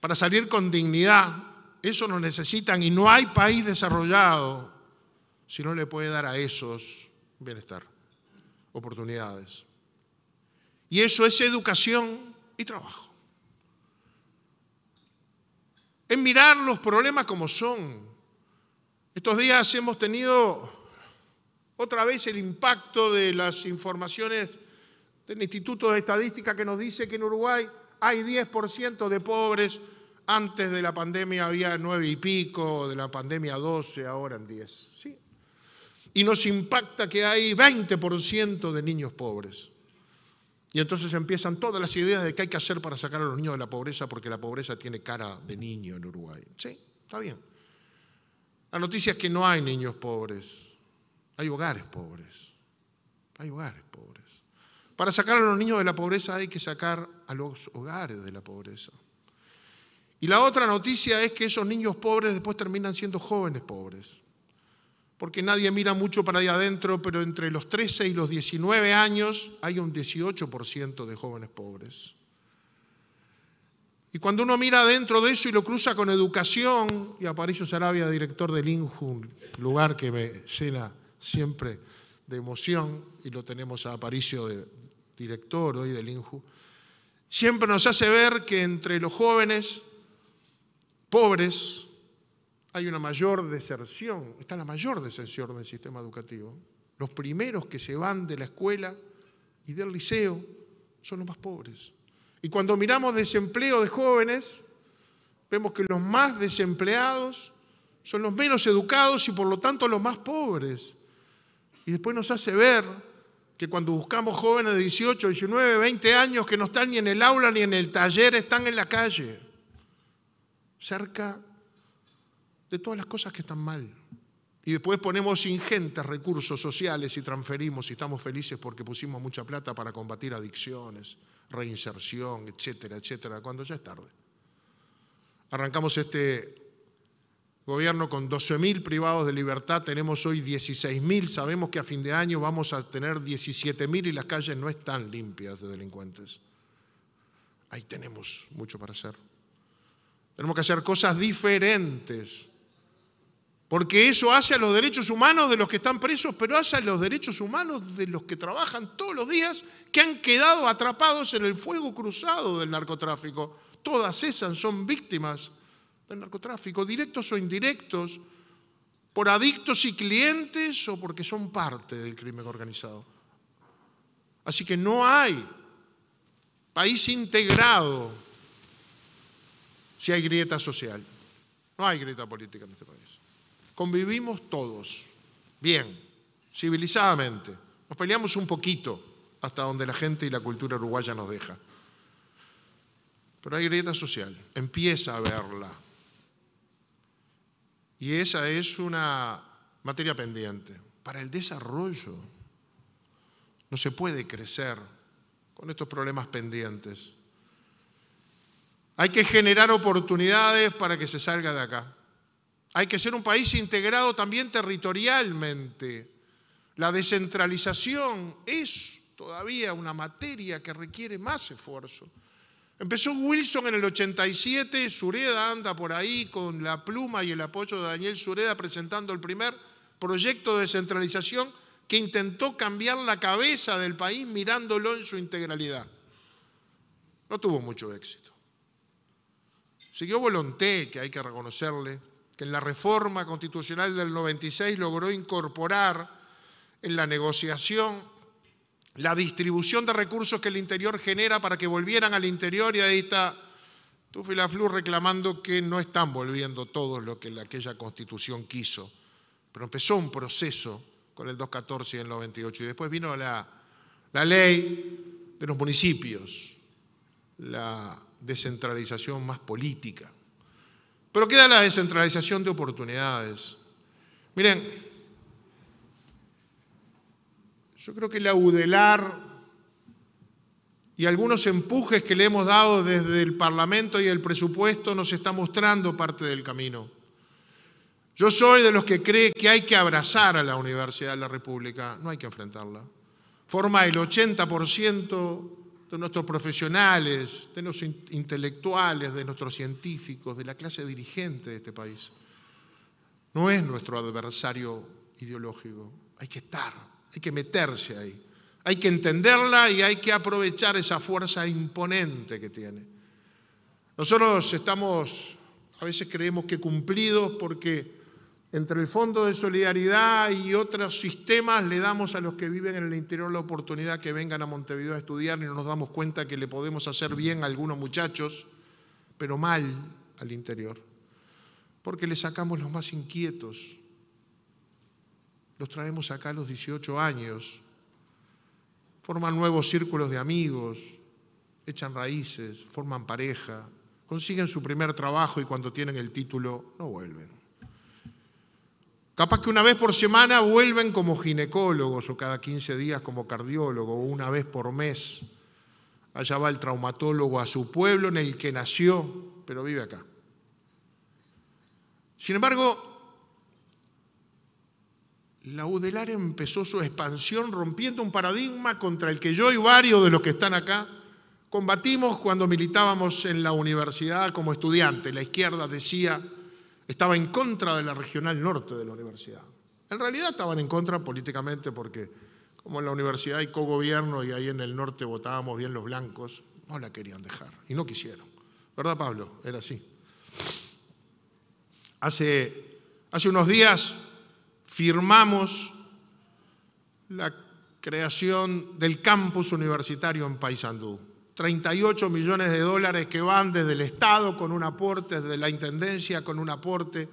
Para salir con dignidad, eso nos necesitan y no hay país desarrollado si no le puede dar a esos bienestar, oportunidades. Y eso es educación y trabajo. Es mirar los problemas como son. Estos días hemos tenido otra vez el impacto de las informaciones del Instituto de Estadística que nos dice que en Uruguay hay 10% de pobres, antes de la pandemia había 9 y pico, de la pandemia 12, ahora en 10. ¿sí? Y nos impacta que hay 20% de niños pobres. Y entonces empiezan todas las ideas de qué hay que hacer para sacar a los niños de la pobreza, porque la pobreza tiene cara de niño en Uruguay. Sí, está bien. La noticia es que no hay niños pobres. Hay hogares pobres. Hay hogares pobres. Para sacar a los niños de la pobreza hay que sacar a los hogares de la pobreza. Y la otra noticia es que esos niños pobres después terminan siendo jóvenes pobres. Porque nadie mira mucho para allá adentro, pero entre los 13 y los 19 años hay un 18% de jóvenes pobres. Y cuando uno mira adentro de eso y lo cruza con educación, y Aparicio Sarabia, director del INJUN, lugar que me llena siempre de emoción, y lo tenemos a Aparicio de director hoy del INJU, siempre nos hace ver que entre los jóvenes pobres hay una mayor deserción, está la mayor deserción del sistema educativo. Los primeros que se van de la escuela y del liceo son los más pobres. Y cuando miramos desempleo de jóvenes, vemos que los más desempleados son los menos educados y por lo tanto los más pobres. Y después nos hace ver que cuando buscamos jóvenes de 18, 19, 20 años que no están ni en el aula ni en el taller, están en la calle, cerca de todas las cosas que están mal. Y después ponemos ingentes recursos sociales y transferimos y estamos felices porque pusimos mucha plata para combatir adicciones, reinserción, etcétera, etcétera, cuando ya es tarde. Arrancamos este gobierno con 12.000 privados de libertad, tenemos hoy 16.000, sabemos que a fin de año vamos a tener 17.000 y las calles no están limpias de delincuentes. Ahí tenemos mucho para hacer. Tenemos que hacer cosas diferentes, porque eso hace a los derechos humanos de los que están presos, pero hace a los derechos humanos de los que trabajan todos los días, que han quedado atrapados en el fuego cruzado del narcotráfico. Todas esas son víctimas del narcotráfico, directos o indirectos, por adictos y clientes o porque son parte del crimen organizado. Así que no hay país integrado si hay grieta social. No hay grieta política en este país. Convivimos todos, bien, civilizadamente. Nos peleamos un poquito hasta donde la gente y la cultura uruguaya nos deja. Pero hay grieta social, empieza a verla. Y esa es una materia pendiente para el desarrollo. No se puede crecer con estos problemas pendientes. Hay que generar oportunidades para que se salga de acá. Hay que ser un país integrado también territorialmente. La descentralización es todavía una materia que requiere más esfuerzo. Empezó Wilson en el 87, Sureda anda por ahí con la pluma y el apoyo de Daniel Sureda presentando el primer proyecto de descentralización que intentó cambiar la cabeza del país mirándolo en su integralidad. No tuvo mucho éxito. Siguió Volonté, que hay que reconocerle, que en la reforma constitucional del 96 logró incorporar en la negociación la distribución de recursos que el interior genera para que volvieran al interior y ahí está Tufi reclamando que no están volviendo todos lo que aquella constitución quiso. Pero empezó un proceso con el 214 y el 98 y después vino la, la ley de los municipios, la descentralización más política. Pero queda la descentralización de oportunidades. Miren, yo creo que la UDELAR y algunos empujes que le hemos dado desde el Parlamento y el presupuesto nos está mostrando parte del camino. Yo soy de los que cree que hay que abrazar a la Universidad de la República, no hay que enfrentarla. Forma el 80% de nuestros profesionales, de los intelectuales, de nuestros científicos, de la clase dirigente de este país. No es nuestro adversario ideológico, hay que estar hay que meterse ahí. Hay que entenderla y hay que aprovechar esa fuerza imponente que tiene. Nosotros estamos, a veces creemos que cumplidos porque entre el Fondo de Solidaridad y otros sistemas le damos a los que viven en el interior la oportunidad que vengan a Montevideo a estudiar y no nos damos cuenta que le podemos hacer bien a algunos muchachos, pero mal al interior, porque le sacamos los más inquietos, los traemos acá a los 18 años, forman nuevos círculos de amigos, echan raíces, forman pareja, consiguen su primer trabajo y cuando tienen el título no vuelven. Capaz que una vez por semana vuelven como ginecólogos o cada 15 días como cardiólogo o una vez por mes. Allá va el traumatólogo a su pueblo en el que nació, pero vive acá. Sin embargo, la UDELAR empezó su expansión rompiendo un paradigma contra el que yo y varios de los que están acá combatimos cuando militábamos en la universidad como estudiantes. La izquierda decía, estaba en contra de la regional norte de la universidad. En realidad estaban en contra políticamente porque como en la universidad hay cogobierno y ahí en el norte votábamos bien los blancos, no la querían dejar y no quisieron. ¿Verdad, Pablo? Era así. Hace, hace unos días firmamos la creación del campus universitario en Paysandú. 38 millones de dólares que van desde el Estado con un aporte, desde la Intendencia con un aporte,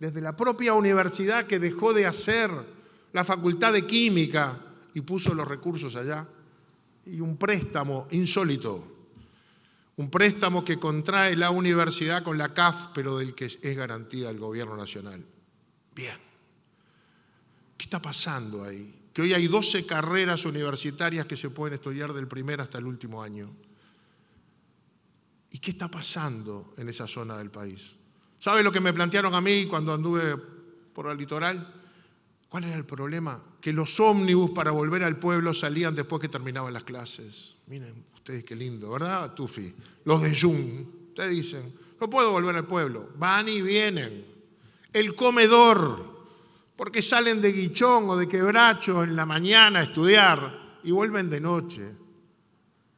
desde la propia universidad que dejó de hacer la Facultad de Química y puso los recursos allá, y un préstamo insólito, un préstamo que contrae la universidad con la CAF, pero del que es garantía el Gobierno Nacional. Bien. ¿Qué está pasando ahí? Que hoy hay 12 carreras universitarias que se pueden estudiar del primer hasta el último año. ¿Y qué está pasando en esa zona del país? ¿Sabe lo que me plantearon a mí cuando anduve por el litoral? ¿Cuál era el problema? Que los ómnibus para volver al pueblo salían después que terminaban las clases. Miren ustedes qué lindo, ¿verdad, Tufi? Los de Jung. Ustedes dicen, no puedo volver al pueblo. Van y vienen. El comedor porque salen de Guichón o de Quebracho en la mañana a estudiar y vuelven de noche.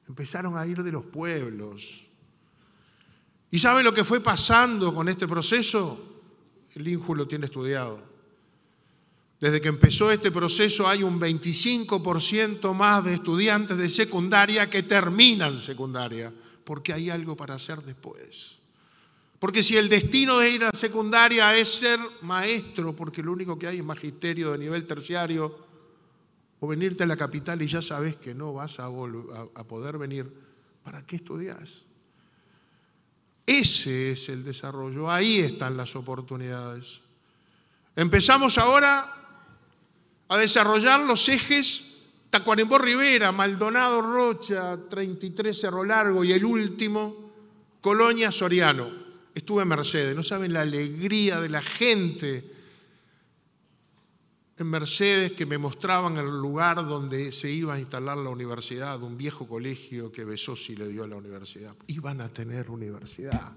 Empezaron a ir de los pueblos. ¿Y saben lo que fue pasando con este proceso? El INJU lo tiene estudiado. Desde que empezó este proceso hay un 25% más de estudiantes de secundaria que terminan secundaria, porque hay algo para hacer después. Porque si el destino de ir a la secundaria es ser maestro, porque lo único que hay es magisterio de nivel terciario, o venirte a la capital y ya sabes que no vas a, a poder venir, ¿para qué estudias? Ese es el desarrollo, ahí están las oportunidades. Empezamos ahora a desarrollar los ejes Tacuarembó Rivera, Maldonado Rocha, 33 Cerro Largo y el último, Colonia Soriano. Estuve en Mercedes, no saben la alegría de la gente en Mercedes que me mostraban el lugar donde se iba a instalar la universidad, un viejo colegio que Besosi le dio a la universidad. Iban a tener universidad.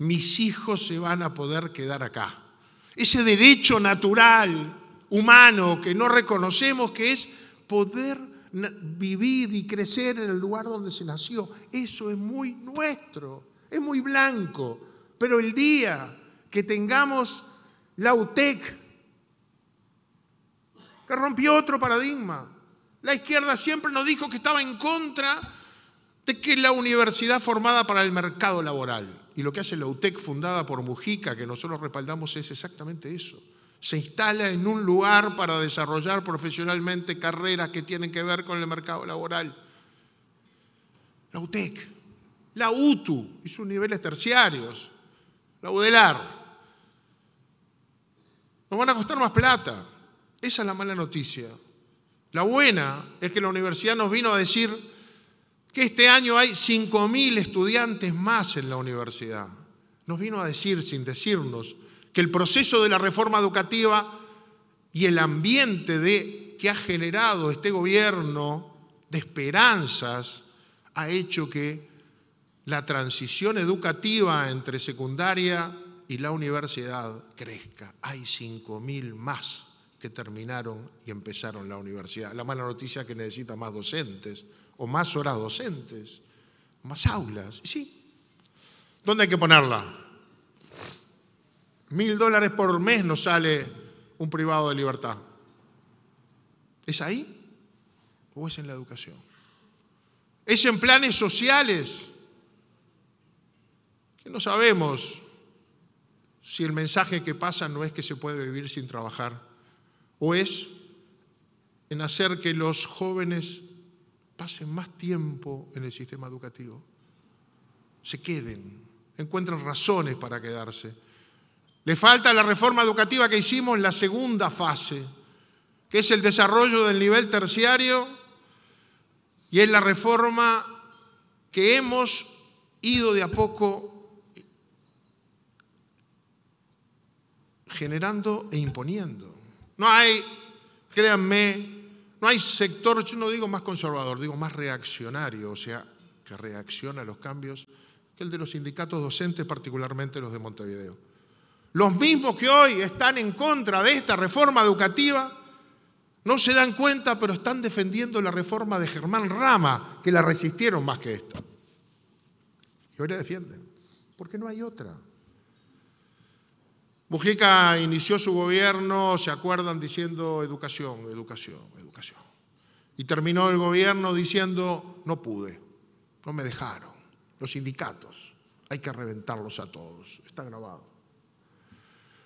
Mis hijos se van a poder quedar acá. Ese derecho natural, humano, que no reconocemos, que es poder vivir y crecer en el lugar donde se nació. Eso es muy nuestro, es muy blanco. Pero el día que tengamos la UTEC, que rompió otro paradigma, la izquierda siempre nos dijo que estaba en contra de que la universidad formada para el mercado laboral. Y lo que hace la UTEC fundada por Mujica, que nosotros respaldamos, es exactamente eso. Se instala en un lugar para desarrollar profesionalmente carreras que tienen que ver con el mercado laboral. La UTEC, la UTU y sus niveles terciarios, la UDELAR, Nos van a costar más plata. Esa es la mala noticia. La buena es que la universidad nos vino a decir que este año hay 5.000 estudiantes más en la universidad. Nos vino a decir, sin decirnos, que el proceso de la reforma educativa y el ambiente que ha generado este gobierno de esperanzas ha hecho que la transición educativa entre secundaria y la universidad crezca. Hay 5.000 más que terminaron y empezaron la universidad. La mala noticia es que necesita más docentes o más horas docentes, más aulas. Sí. ¿Dónde hay que ponerla? Mil dólares por mes nos sale un privado de libertad. ¿Es ahí? ¿O es en la educación? ¿Es en planes sociales? que no sabemos si el mensaje que pasa no es que se puede vivir sin trabajar, o es en hacer que los jóvenes pasen más tiempo en el sistema educativo, se queden, encuentren razones para quedarse. Le falta la reforma educativa que hicimos en la segunda fase, que es el desarrollo del nivel terciario y es la reforma que hemos ido de a poco generando e imponiendo. No hay, créanme, no hay sector, yo no digo más conservador, digo más reaccionario, o sea, que reacciona a los cambios, que el de los sindicatos docentes, particularmente los de Montevideo. Los mismos que hoy están en contra de esta reforma educativa, no se dan cuenta, pero están defendiendo la reforma de Germán Rama, que la resistieron más que esta. Y hoy la defienden, porque no hay otra. Mujica inició su gobierno, se acuerdan, diciendo educación, educación, educación. Y terminó el gobierno diciendo, no pude, no me dejaron. Los sindicatos, hay que reventarlos a todos. Está grabado.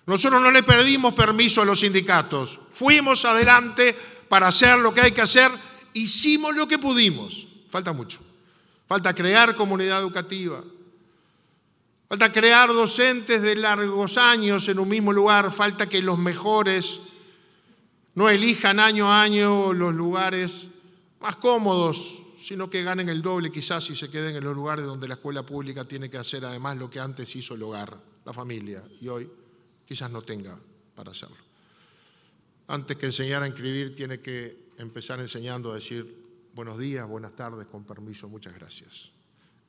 Nosotros no le pedimos permiso a los sindicatos. Fuimos adelante para hacer lo que hay que hacer. Hicimos lo que pudimos. Falta mucho. Falta crear comunidad educativa, Falta crear docentes de largos años en un mismo lugar, falta que los mejores no elijan año a año los lugares más cómodos, sino que ganen el doble quizás si se queden en los lugares donde la escuela pública tiene que hacer además lo que antes hizo el hogar, la familia, y hoy quizás no tenga para hacerlo. Antes que enseñar a escribir, tiene que empezar enseñando a decir buenos días, buenas tardes, con permiso, muchas gracias.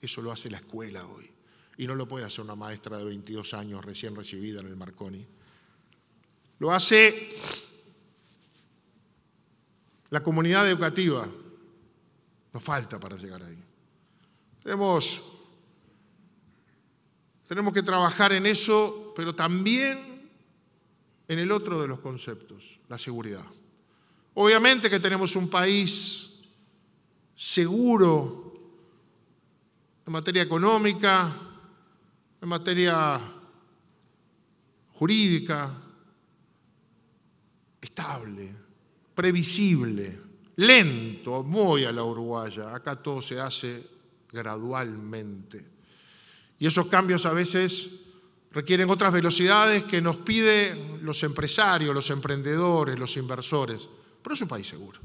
Eso lo hace la escuela hoy. Y no lo puede hacer una maestra de 22 años recién recibida en el Marconi. Lo hace la comunidad educativa. Nos falta para llegar ahí. Tenemos, tenemos que trabajar en eso, pero también en el otro de los conceptos, la seguridad. Obviamente que tenemos un país seguro en materia económica, en materia jurídica, estable, previsible, lento, muy a la uruguaya. Acá todo se hace gradualmente. Y esos cambios a veces requieren otras velocidades que nos piden los empresarios, los emprendedores, los inversores. Pero es un país seguro.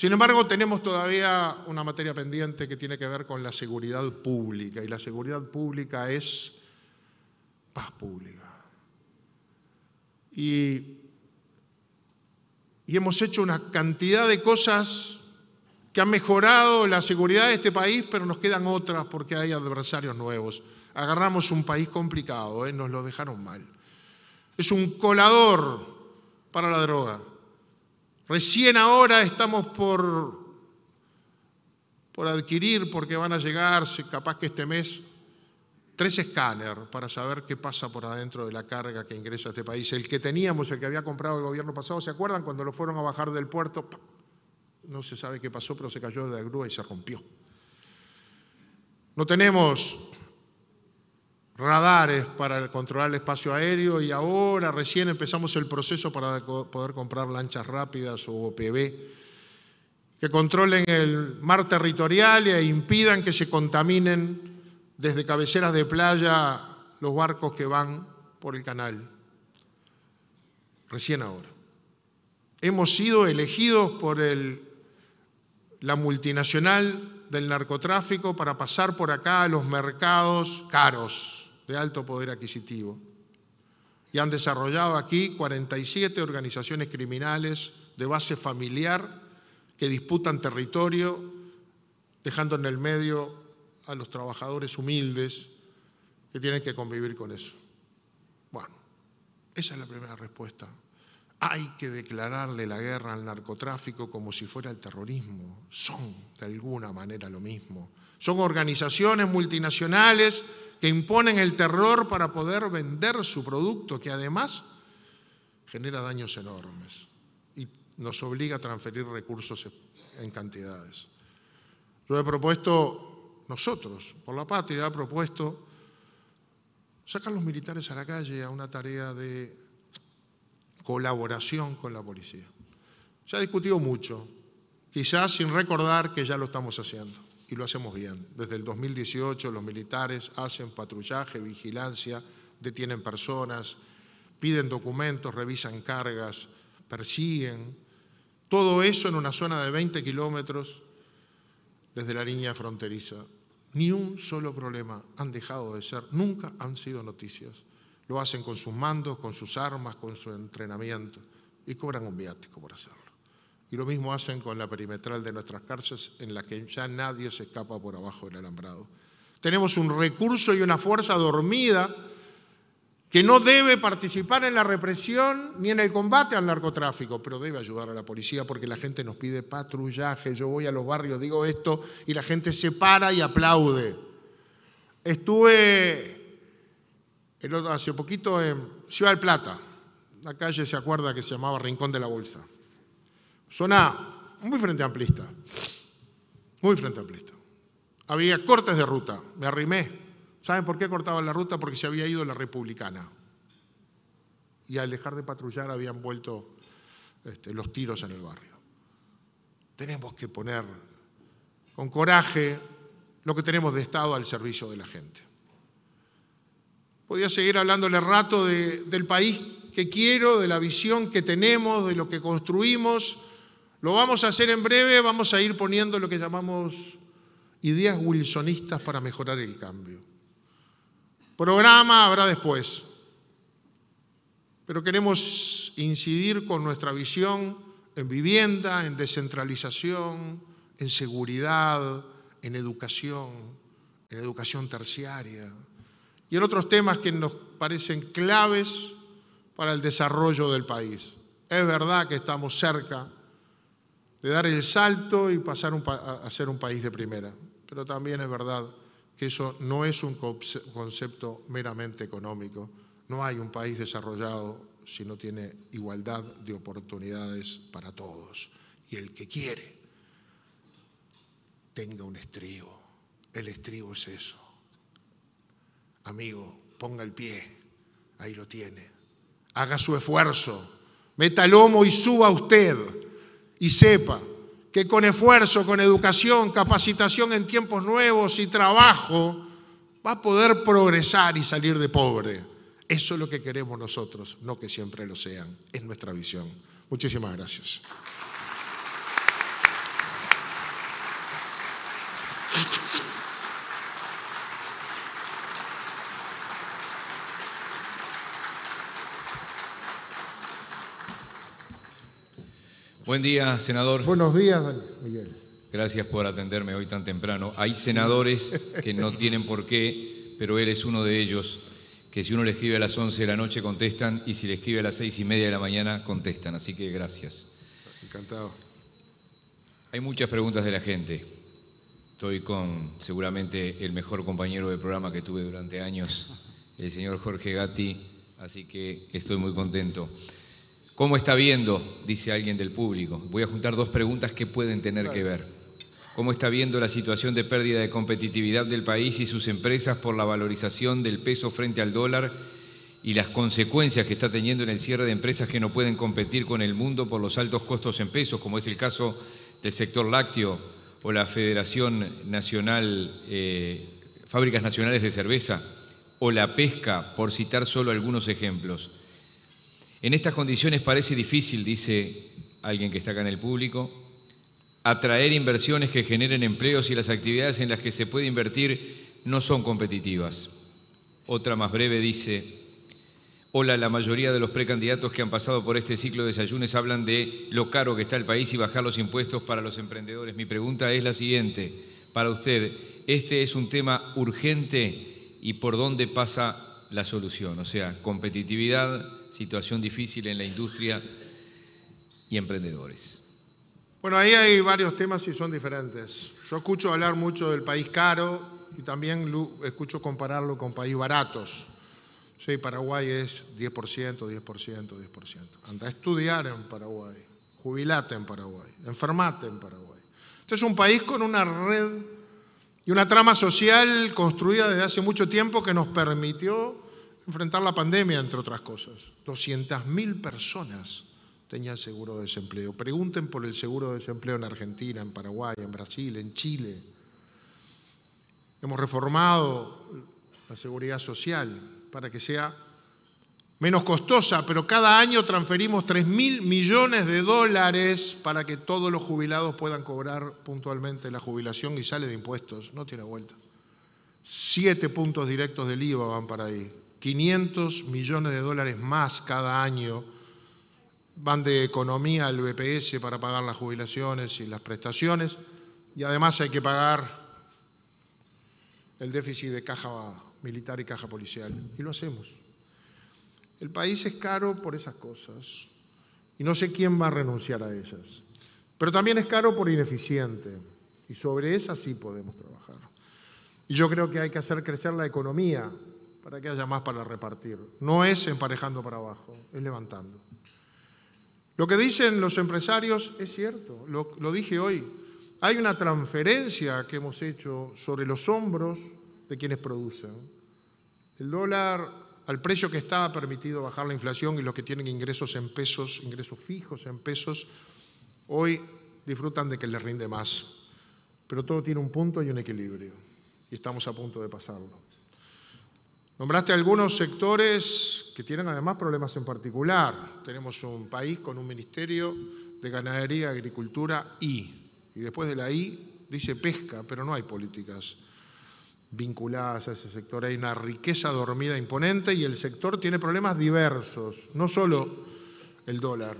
Sin embargo, tenemos todavía una materia pendiente que tiene que ver con la seguridad pública, y la seguridad pública es paz pública. Y, hemos hecho una cantidad de cosas que han mejorado la seguridad de este país, pero nos quedan otras porque hay adversarios nuevos. Agarramos un país complicado, ¿eh? nos lo dejaron mal. Es un colador para la droga Recién ahora estamos por, por adquirir, porque van a llegar, capaz que este mes, tres escáneres para saber qué pasa por adentro de la carga que ingresa a este país. El que teníamos, el que había comprado el gobierno pasado, ¿se acuerdan cuando lo fueron a bajar del puerto? No se sabe qué pasó, pero se cayó de la grúa y se rompió. No tenemos radares para controlar el espacio aéreo y ahora recién empezamos el proceso para poder comprar lanchas rápidas o OPV que controlen el mar territorial e impidan que se contaminen desde cabeceras de playa los barcos que van por el canal. Recién ahora. Hemos sido elegidos por el, la multinacional del narcotráfico para pasar por acá a los mercados caros de alto poder adquisitivo. Y han desarrollado aquí 47 organizaciones criminales de base familiar que disputan territorio, dejando en el medio a los trabajadores humildes que tienen que convivir con eso. Bueno, esa es la primera respuesta. Hay que declararle la guerra al narcotráfico como si fuera el terrorismo. Son de alguna manera lo mismo. Son organizaciones multinacionales que imponen el terror para poder vender su producto, que además genera daños enormes y nos obliga a transferir recursos en cantidades. Yo he propuesto, nosotros, por la patria, ha propuesto sacar los militares a la calle a una tarea de colaboración con la policía. Se ha discutido mucho, quizás sin recordar que ya lo estamos haciendo y lo hacemos bien. Desde el 2018 los militares hacen patrullaje, vigilancia, detienen personas, piden documentos, revisan cargas, persiguen. Todo eso en una zona de 20 kilómetros desde la línea fronteriza. Ni un solo problema han dejado de ser, nunca han sido noticias. Lo hacen con sus mandos, con sus armas, con su entrenamiento y cobran un viático por hacerlo. Y lo mismo hacen con la perimetral de nuestras cárceles, en la que ya nadie se escapa por abajo del alambrado. Tenemos un recurso y una fuerza dormida que no debe participar en la represión ni en el combate al narcotráfico, pero debe ayudar a la policía porque la gente nos pide patrullaje. Yo voy a los barrios, digo esto y la gente se para y aplaude. Estuve hace poquito en Ciudad del Plata, la calle se acuerda que se llamaba Rincón de la Bolsa. Suena muy frente amplista. Muy frente amplista. Había cortes de ruta, me arrimé. ¿Saben por qué cortaban la ruta? Porque se había ido la republicana. Y al dejar de patrullar habían vuelto este, los tiros en el barrio. Tenemos que poner con coraje lo que tenemos de Estado al servicio de la gente. Podría seguir hablándole rato del país que quiero, de la visión que tenemos, de lo que construimos lo vamos a hacer en breve, vamos a ir poniendo lo que llamamos ideas wilsonistas para mejorar el cambio. Programa habrá después, pero queremos incidir con nuestra visión en vivienda, en descentralización, en seguridad, en educación, en educación terciaria y en otros temas que nos parecen claves para el desarrollo del país. Es verdad que estamos cerca de dar el salto y pasar a ser un país de primera. Pero también es verdad que eso no es un concepto meramente económico. No hay un país desarrollado si no tiene igualdad de oportunidades para todos. Y el que quiere tenga un estribo. El estribo es eso. Amigo, ponga el pie, ahí lo tiene. Haga su esfuerzo, meta el lomo y suba usted y sepa que con esfuerzo, con educación, capacitación en tiempos nuevos y trabajo, va a poder progresar y salir de pobre. Eso es lo que queremos nosotros, no que siempre lo sean. Es nuestra visión. Muchísimas gracias. Buen día, senador. Buenos días, Miguel. Gracias por atenderme hoy tan temprano. Hay senadores que no tienen por qué, pero él es uno de ellos, que si uno le escribe a las 11 de la noche contestan y si le escribe a las 6 y media de la mañana contestan. Así que gracias. Encantado. Hay muchas preguntas de la gente. Estoy con seguramente el mejor compañero de programa que tuve durante años, el señor Jorge Gatti, así que estoy muy contento. ¿Cómo está viendo? Dice alguien del público. Voy a juntar dos preguntas que pueden tener que ver. ¿Cómo está viendo la situación de pérdida de competitividad del país y sus empresas por la valorización del peso frente al dólar y las consecuencias que está teniendo en el cierre de empresas que no pueden competir con el mundo por los altos costos en pesos, como es el caso del sector lácteo o la Federación Nacional, eh, Fábricas Nacionales de Cerveza o la pesca, por citar solo algunos ejemplos? En estas condiciones parece difícil, dice alguien que está acá en el público, atraer inversiones que generen empleos y las actividades en las que se puede invertir no son competitivas. Otra más breve dice, hola, la mayoría de los precandidatos que han pasado por este ciclo de desayunes hablan de lo caro que está el país y bajar los impuestos para los emprendedores. Mi pregunta es la siguiente, para usted, ¿este es un tema urgente y por dónde pasa la solución? O sea, competitividad situación difícil en la industria y emprendedores. Bueno, ahí hay varios temas y son diferentes. Yo escucho hablar mucho del país caro y también escucho compararlo con países baratos. Sí, Paraguay es 10%, 10%, 10%. Anda a estudiar en Paraguay, jubilate en Paraguay, enfermate en Paraguay. Este es un país con una red y una trama social construida desde hace mucho tiempo que nos permitió enfrentar la pandemia, entre otras cosas. 200.000 personas tenían seguro de desempleo. Pregunten por el seguro de desempleo en Argentina, en Paraguay, en Brasil, en Chile. Hemos reformado la seguridad social para que sea menos costosa, pero cada año transferimos 3.000 mil millones de dólares para que todos los jubilados puedan cobrar puntualmente la jubilación y sale de impuestos, no tiene vuelta. Siete puntos directos del IVA van para ahí. 500 millones de dólares más cada año van de economía al BPS para pagar las jubilaciones y las prestaciones y además hay que pagar el déficit de caja militar y caja policial. Y lo hacemos. El país es caro por esas cosas y no sé quién va a renunciar a ellas. Pero también es caro por ineficiente y sobre esas sí podemos trabajar. Y yo creo que hay que hacer crecer la economía para que haya más para repartir. No es emparejando para abajo, es levantando. Lo que dicen los empresarios es cierto, lo, dije hoy. Hay una transferencia que hemos hecho sobre los hombros de quienes producen. El dólar al precio que está ha permitido bajar la inflación y los que tienen ingresos en pesos, ingresos fijos en pesos, hoy disfrutan de que les rinde más. Pero todo tiene un punto y un equilibrio y estamos a punto de pasarlo. Nombraste algunos sectores que tienen además problemas en particular. Tenemos un país con un ministerio de ganadería, agricultura y, y después de la I dice pesca, pero no hay políticas vinculadas a ese sector. Hay una riqueza dormida imponente y el sector tiene problemas diversos, no solo el dólar.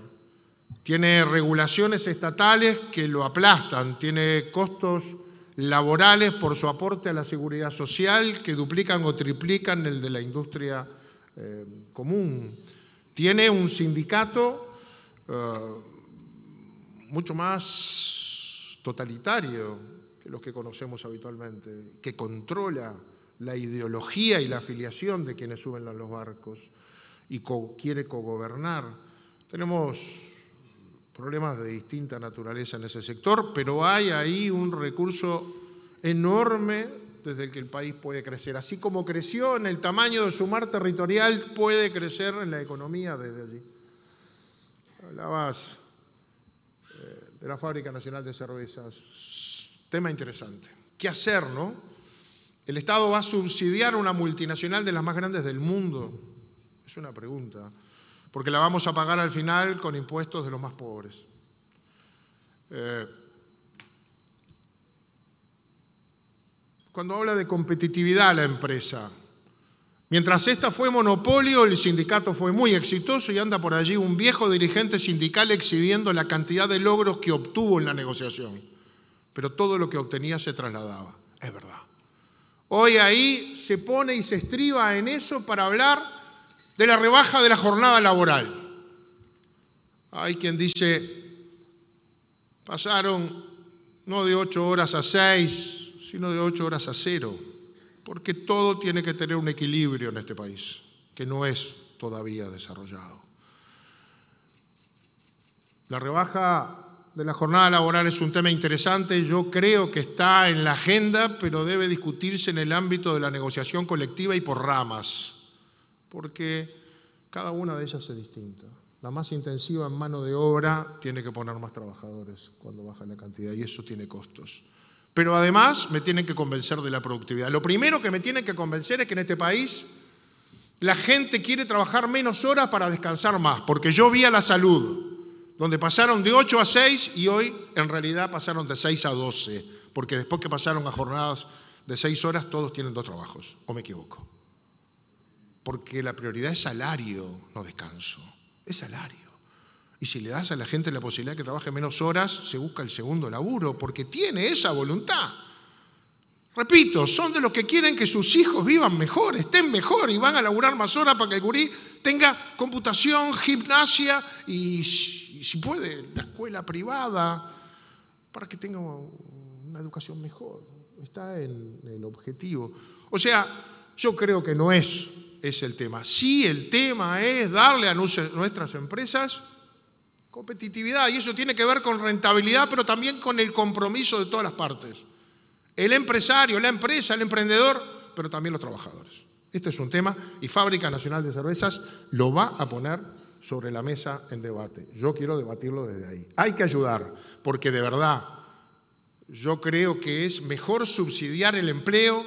Tiene regulaciones estatales que lo aplastan, tiene costos laborales por su aporte a la seguridad social que duplican o triplican el de la industria eh, común. Tiene un sindicato eh, mucho más totalitario que los que conocemos habitualmente, que controla la ideología y la afiliación de quienes suben a los barcos y co quiere cogobernar. Tenemos problemas de distinta naturaleza en ese sector, pero hay ahí un recurso enorme desde el que el país puede crecer. Así como creció en el tamaño de su mar territorial, puede crecer en la economía desde allí. Hablabas eh, de la Fábrica Nacional de Cervezas. Tema interesante. ¿Qué hacer, no? ¿El Estado va a subsidiar una multinacional de las más grandes del mundo? Es una pregunta porque la vamos a pagar al final con impuestos de los más pobres. Eh, cuando habla de competitividad la empresa, mientras esta fue monopolio, el sindicato fue muy exitoso y anda por allí un viejo dirigente sindical exhibiendo la cantidad de logros que obtuvo en la negociación, pero todo lo que obtenía se trasladaba, es verdad. Hoy ahí se pone y se estriba en eso para hablar de la rebaja de la jornada laboral. Hay quien dice, pasaron no de ocho horas a seis, sino de ocho horas a cero, porque todo tiene que tener un equilibrio en este país, que no es todavía desarrollado. La rebaja de la jornada laboral es un tema interesante, yo creo que está en la agenda, pero debe discutirse en el ámbito de la negociación colectiva y por ramas porque cada una de ellas es distinta. La más intensiva en mano de obra tiene que poner más trabajadores cuando baja la cantidad y eso tiene costos. Pero además me tienen que convencer de la productividad. Lo primero que me tienen que convencer es que en este país la gente quiere trabajar menos horas para descansar más, porque yo vi a la salud, donde pasaron de 8 a 6 y hoy en realidad pasaron de 6 a 12, porque después que pasaron a jornadas de 6 horas todos tienen dos trabajos, o me equivoco porque la prioridad es salario, no descanso, es salario. Y si le das a la gente la posibilidad de que trabaje menos horas, se busca el segundo laburo, porque tiene esa voluntad. Repito, son de los que quieren que sus hijos vivan mejor, estén mejor y van a laburar más horas para que el gurí tenga computación, gimnasia y, si puede, la escuela privada, para que tenga una educación mejor. Está en el objetivo. O sea, yo creo que no es es el tema. Sí, el tema es darle a nuestras empresas competitividad y eso tiene que ver con rentabilidad, pero también con el compromiso de todas las partes. El empresario, la empresa, el emprendedor, pero también los trabajadores. Este es un tema y Fábrica Nacional de Cervezas lo va a poner sobre la mesa en debate. Yo quiero debatirlo desde ahí. Hay que ayudar, porque de verdad yo creo que es mejor subsidiar el empleo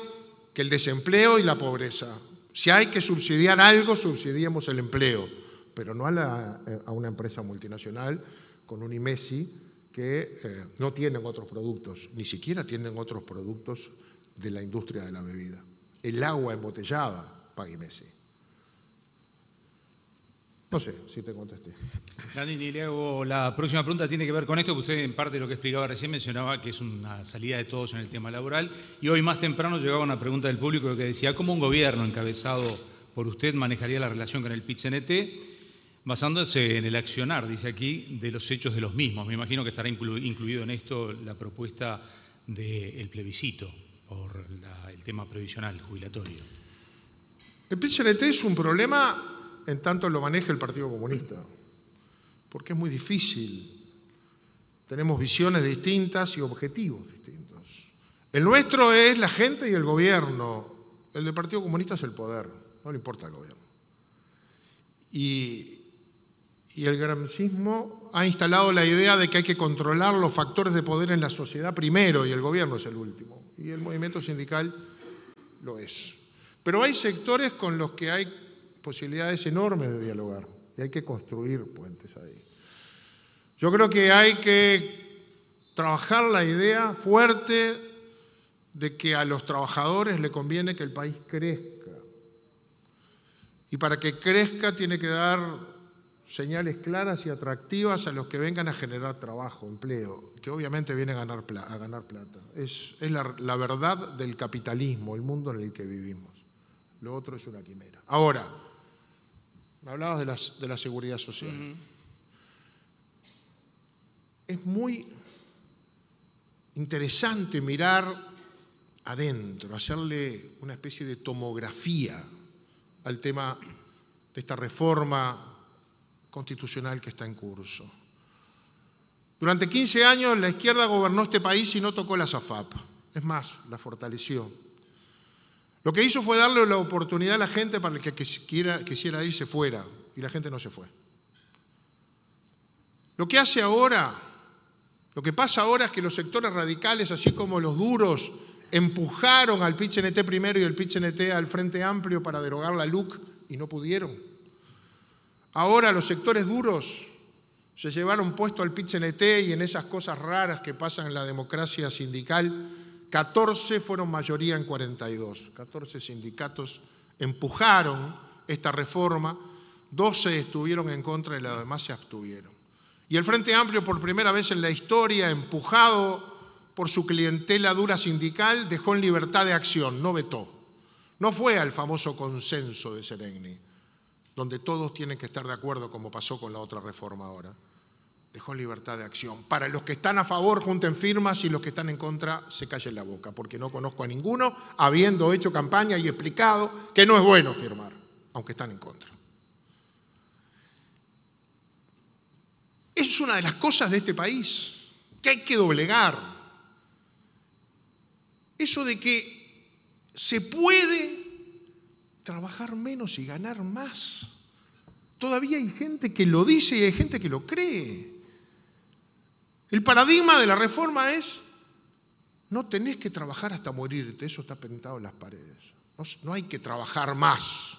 que el desempleo y la pobreza. Si hay que subsidiar algo, subsidiemos el empleo, pero no a, eh, una empresa multinacional con un IMESI que eh, no tienen otros productos, ni siquiera tienen otros productos de la industria de la bebida. El agua embotellada paga IMESI. No sé si te contesté. le la próxima pregunta, tiene que ver con esto, que usted en parte lo que explicaba recién mencionaba que es una salida de todos en el tema laboral, y hoy más temprano llegaba una pregunta del público que decía, ¿cómo un gobierno encabezado por usted manejaría la relación con el NT? basándose en el accionar, dice aquí, de los hechos de los mismos? Me imagino que estará incluido en esto la propuesta del plebiscito por el tema previsional jubilatorio. El pit es un problema en tanto lo maneje el Partido Comunista, porque es muy difícil. Tenemos visiones distintas y objetivos distintos. El nuestro es la gente y el gobierno. El del Partido Comunista es el poder, no le importa el gobierno. Y, y el gramscismo ha instalado la idea de que hay que controlar los factores de poder en la sociedad primero y el gobierno es el último. Y el movimiento sindical lo es. Pero hay sectores con los que hay posibilidades enormes de dialogar y hay que construir puentes ahí. Yo creo que hay que trabajar la idea fuerte de que a los trabajadores le conviene que el país crezca. Y para que crezca tiene que dar señales claras y atractivas a los que vengan a generar trabajo, empleo, que obviamente viene a ganar, a ganar plata. Es, es la, la verdad del capitalismo, el mundo en el que vivimos. Lo otro es una quimera. Ahora, me hablabas de, la seguridad social. Es muy interesante mirar adentro, hacerle una especie de tomografía al tema de esta reforma constitucional que está en curso. Durante 15 años la izquierda gobernó este país y no tocó la SAFAP. Es más, la fortaleció. Lo que hizo fue darle la oportunidad a la gente para que quisiera, irse fuera, y la gente no se fue. Lo que hace ahora, lo que pasa ahora es que los sectores radicales, así como los duros, empujaron al NT primero y el NT al Frente Amplio para derogar la LUC y no pudieron. Ahora los sectores duros se llevaron puesto al NT y en esas cosas raras que pasan en la democracia sindical, 14 fueron mayoría en 42. 14 sindicatos empujaron esta reforma, 12 estuvieron en contra y los demás se abstuvieron. Y el Frente Amplio, por primera vez en la historia, empujado por su clientela dura sindical, dejó en libertad de acción, no vetó. No fue al famoso consenso de Sereni, donde todos tienen que estar de acuerdo, como pasó con la otra reforma ahora dejó libertad de acción. Para los que están a favor, junten firmas y los que están en contra, se callen la boca, porque no conozco a ninguno habiendo hecho campaña y explicado que no es bueno firmar, aunque están en contra. Esa es una de las cosas de este país, que hay que doblegar. Eso de que se puede trabajar menos y ganar más. Todavía hay gente que lo dice y hay gente que lo cree. El paradigma de la reforma es, no tenés que trabajar hasta morirte, eso está pintado en las paredes. No, hay que trabajar más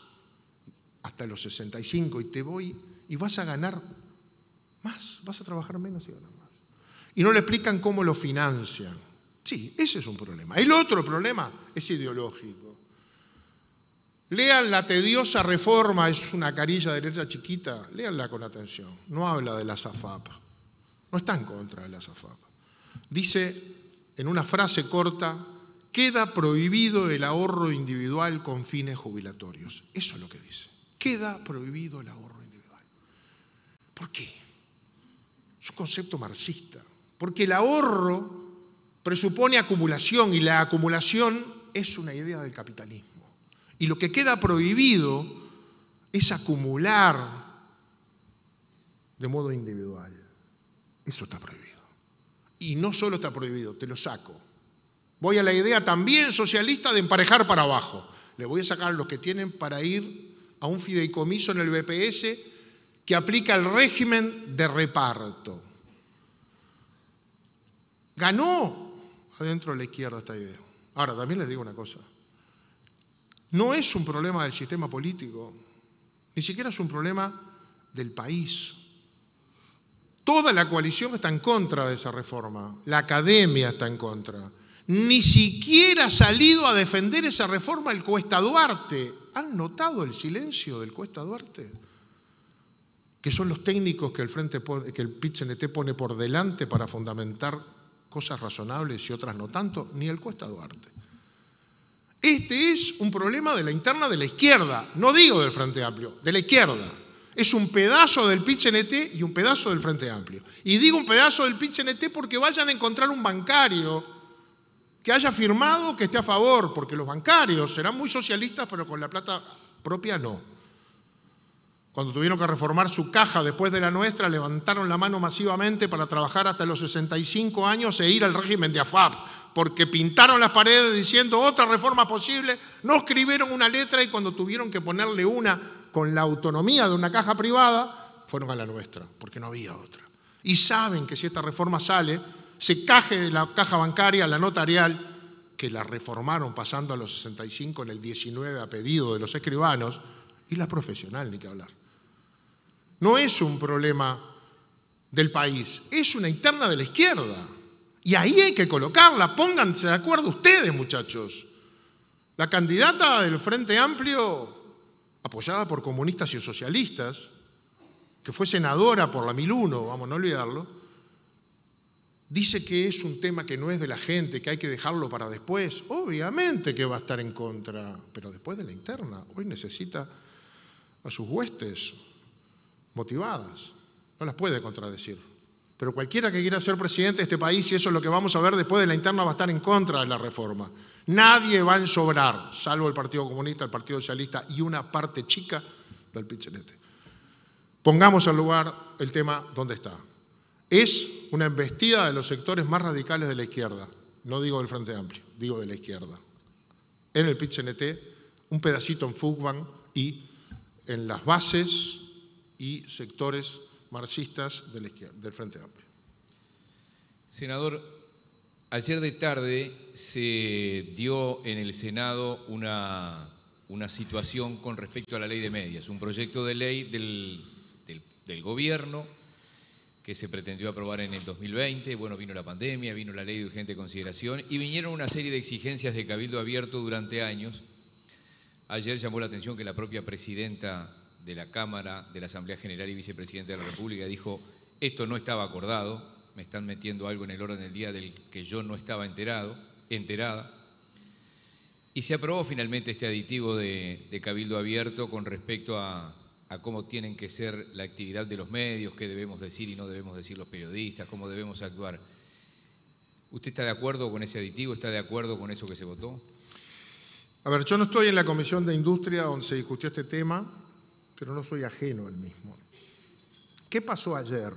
hasta los 65 y te voy y vas a ganar más, vas a trabajar menos y ganar más. Y no le explican cómo lo financian. Sí, ese es un problema. El otro problema es ideológico. Lean la tediosa reforma, es una carilla de letra chiquita, leanla con atención. No habla de la SAFAP. No está en contra de la azafata. Dice en una frase corta, queda prohibido el ahorro individual con fines jubilatorios. Eso es lo que dice. Queda prohibido el ahorro individual. ¿Por qué? Es un concepto marxista. Porque el ahorro presupone acumulación y la acumulación es una idea del capitalismo. Y lo que queda prohibido es acumular de modo individual. Eso está prohibido. Y no solo está prohibido, te lo saco. Voy a la idea también socialista de emparejar para abajo. Le voy a sacar a los que tienen para ir a un fideicomiso en el BPS que aplica el régimen de reparto. Ganó adentro de la izquierda esta idea. Ahora, también les digo una cosa. No es un problema del sistema político, ni siquiera es un problema del país. Toda la coalición está en contra de esa reforma. La academia está en contra. Ni siquiera ha salido a defender esa reforma el Cuesta Duarte. ¿Han notado el silencio del Cuesta Duarte? Que son los técnicos que el, frente, que el pone por delante para fundamentar cosas razonables y otras no tanto, ni el Cuesta Duarte. Este es un problema de la interna de la izquierda, no digo del Frente Amplio, de la izquierda es un pedazo del NT y un pedazo del Frente Amplio. Y digo un pedazo del NT porque vayan a encontrar un bancario que haya firmado que esté a favor, porque los bancarios serán muy socialistas, pero con la plata propia no. Cuando tuvieron que reformar su caja después de la nuestra, levantaron la mano masivamente para trabajar hasta los 65 años e ir al régimen de AFAP, porque pintaron las paredes diciendo otra reforma posible, no escribieron una letra y cuando tuvieron que ponerle una con la autonomía de una caja privada, fueron a la nuestra, porque no había otra. Y saben que si esta reforma sale, se caje la caja bancaria, la notarial, que la reformaron pasando a los 65 en el 19 a pedido de los escribanos, y la profesional, ni que hablar. No es un problema del país, es una interna de la izquierda. Y ahí hay que colocarla, pónganse de acuerdo ustedes, muchachos. La candidata del Frente Amplio apoyada por comunistas y socialistas, que fue senadora por la 1001, vamos, a no olvidarlo, dice que es un tema que no es de la gente, que hay que dejarlo para después. Obviamente que va a estar en contra, pero después de la interna, hoy necesita a sus huestes motivadas, no las puede contradecir. Pero cualquiera que quiera ser presidente de este país, y eso es lo que vamos a ver después de la interna, va a estar en contra de la reforma. Nadie va a ensobrar, salvo el Partido Comunista, el Partido Socialista y una parte chica del Pichelete. Pongamos al lugar el tema dónde está. Es una embestida de los sectores más radicales de la izquierda, no digo del Frente Amplio, digo de la izquierda. En el pit un pedacito en Fugban y en las bases y sectores marxistas del, del Frente Amplio. Senador, Ayer de tarde se dio en el Senado una, una situación con respecto a la ley de medias, un proyecto de ley del, del gobierno que se pretendió aprobar en el 2020. Bueno, vino la pandemia, vino la ley de urgente consideración y vinieron una serie de exigencias de Cabildo Abierto durante años. Ayer llamó la atención que la propia presidenta de la Cámara, de la Asamblea General y vicepresidenta de la República dijo, esto no estaba acordado, me están metiendo algo en el orden del día del que yo no estaba enterado, enterada. Y se aprobó finalmente este aditivo de, Cabildo Abierto con respecto a, cómo tienen que ser la actividad de los medios, qué debemos decir y no debemos decir los periodistas, cómo debemos actuar. ¿Usted está de acuerdo con ese aditivo? ¿Está de acuerdo con eso que se votó? A ver, yo no estoy en la Comisión de Industria donde se discutió este tema, pero no soy ajeno al mismo. ¿Qué pasó ayer?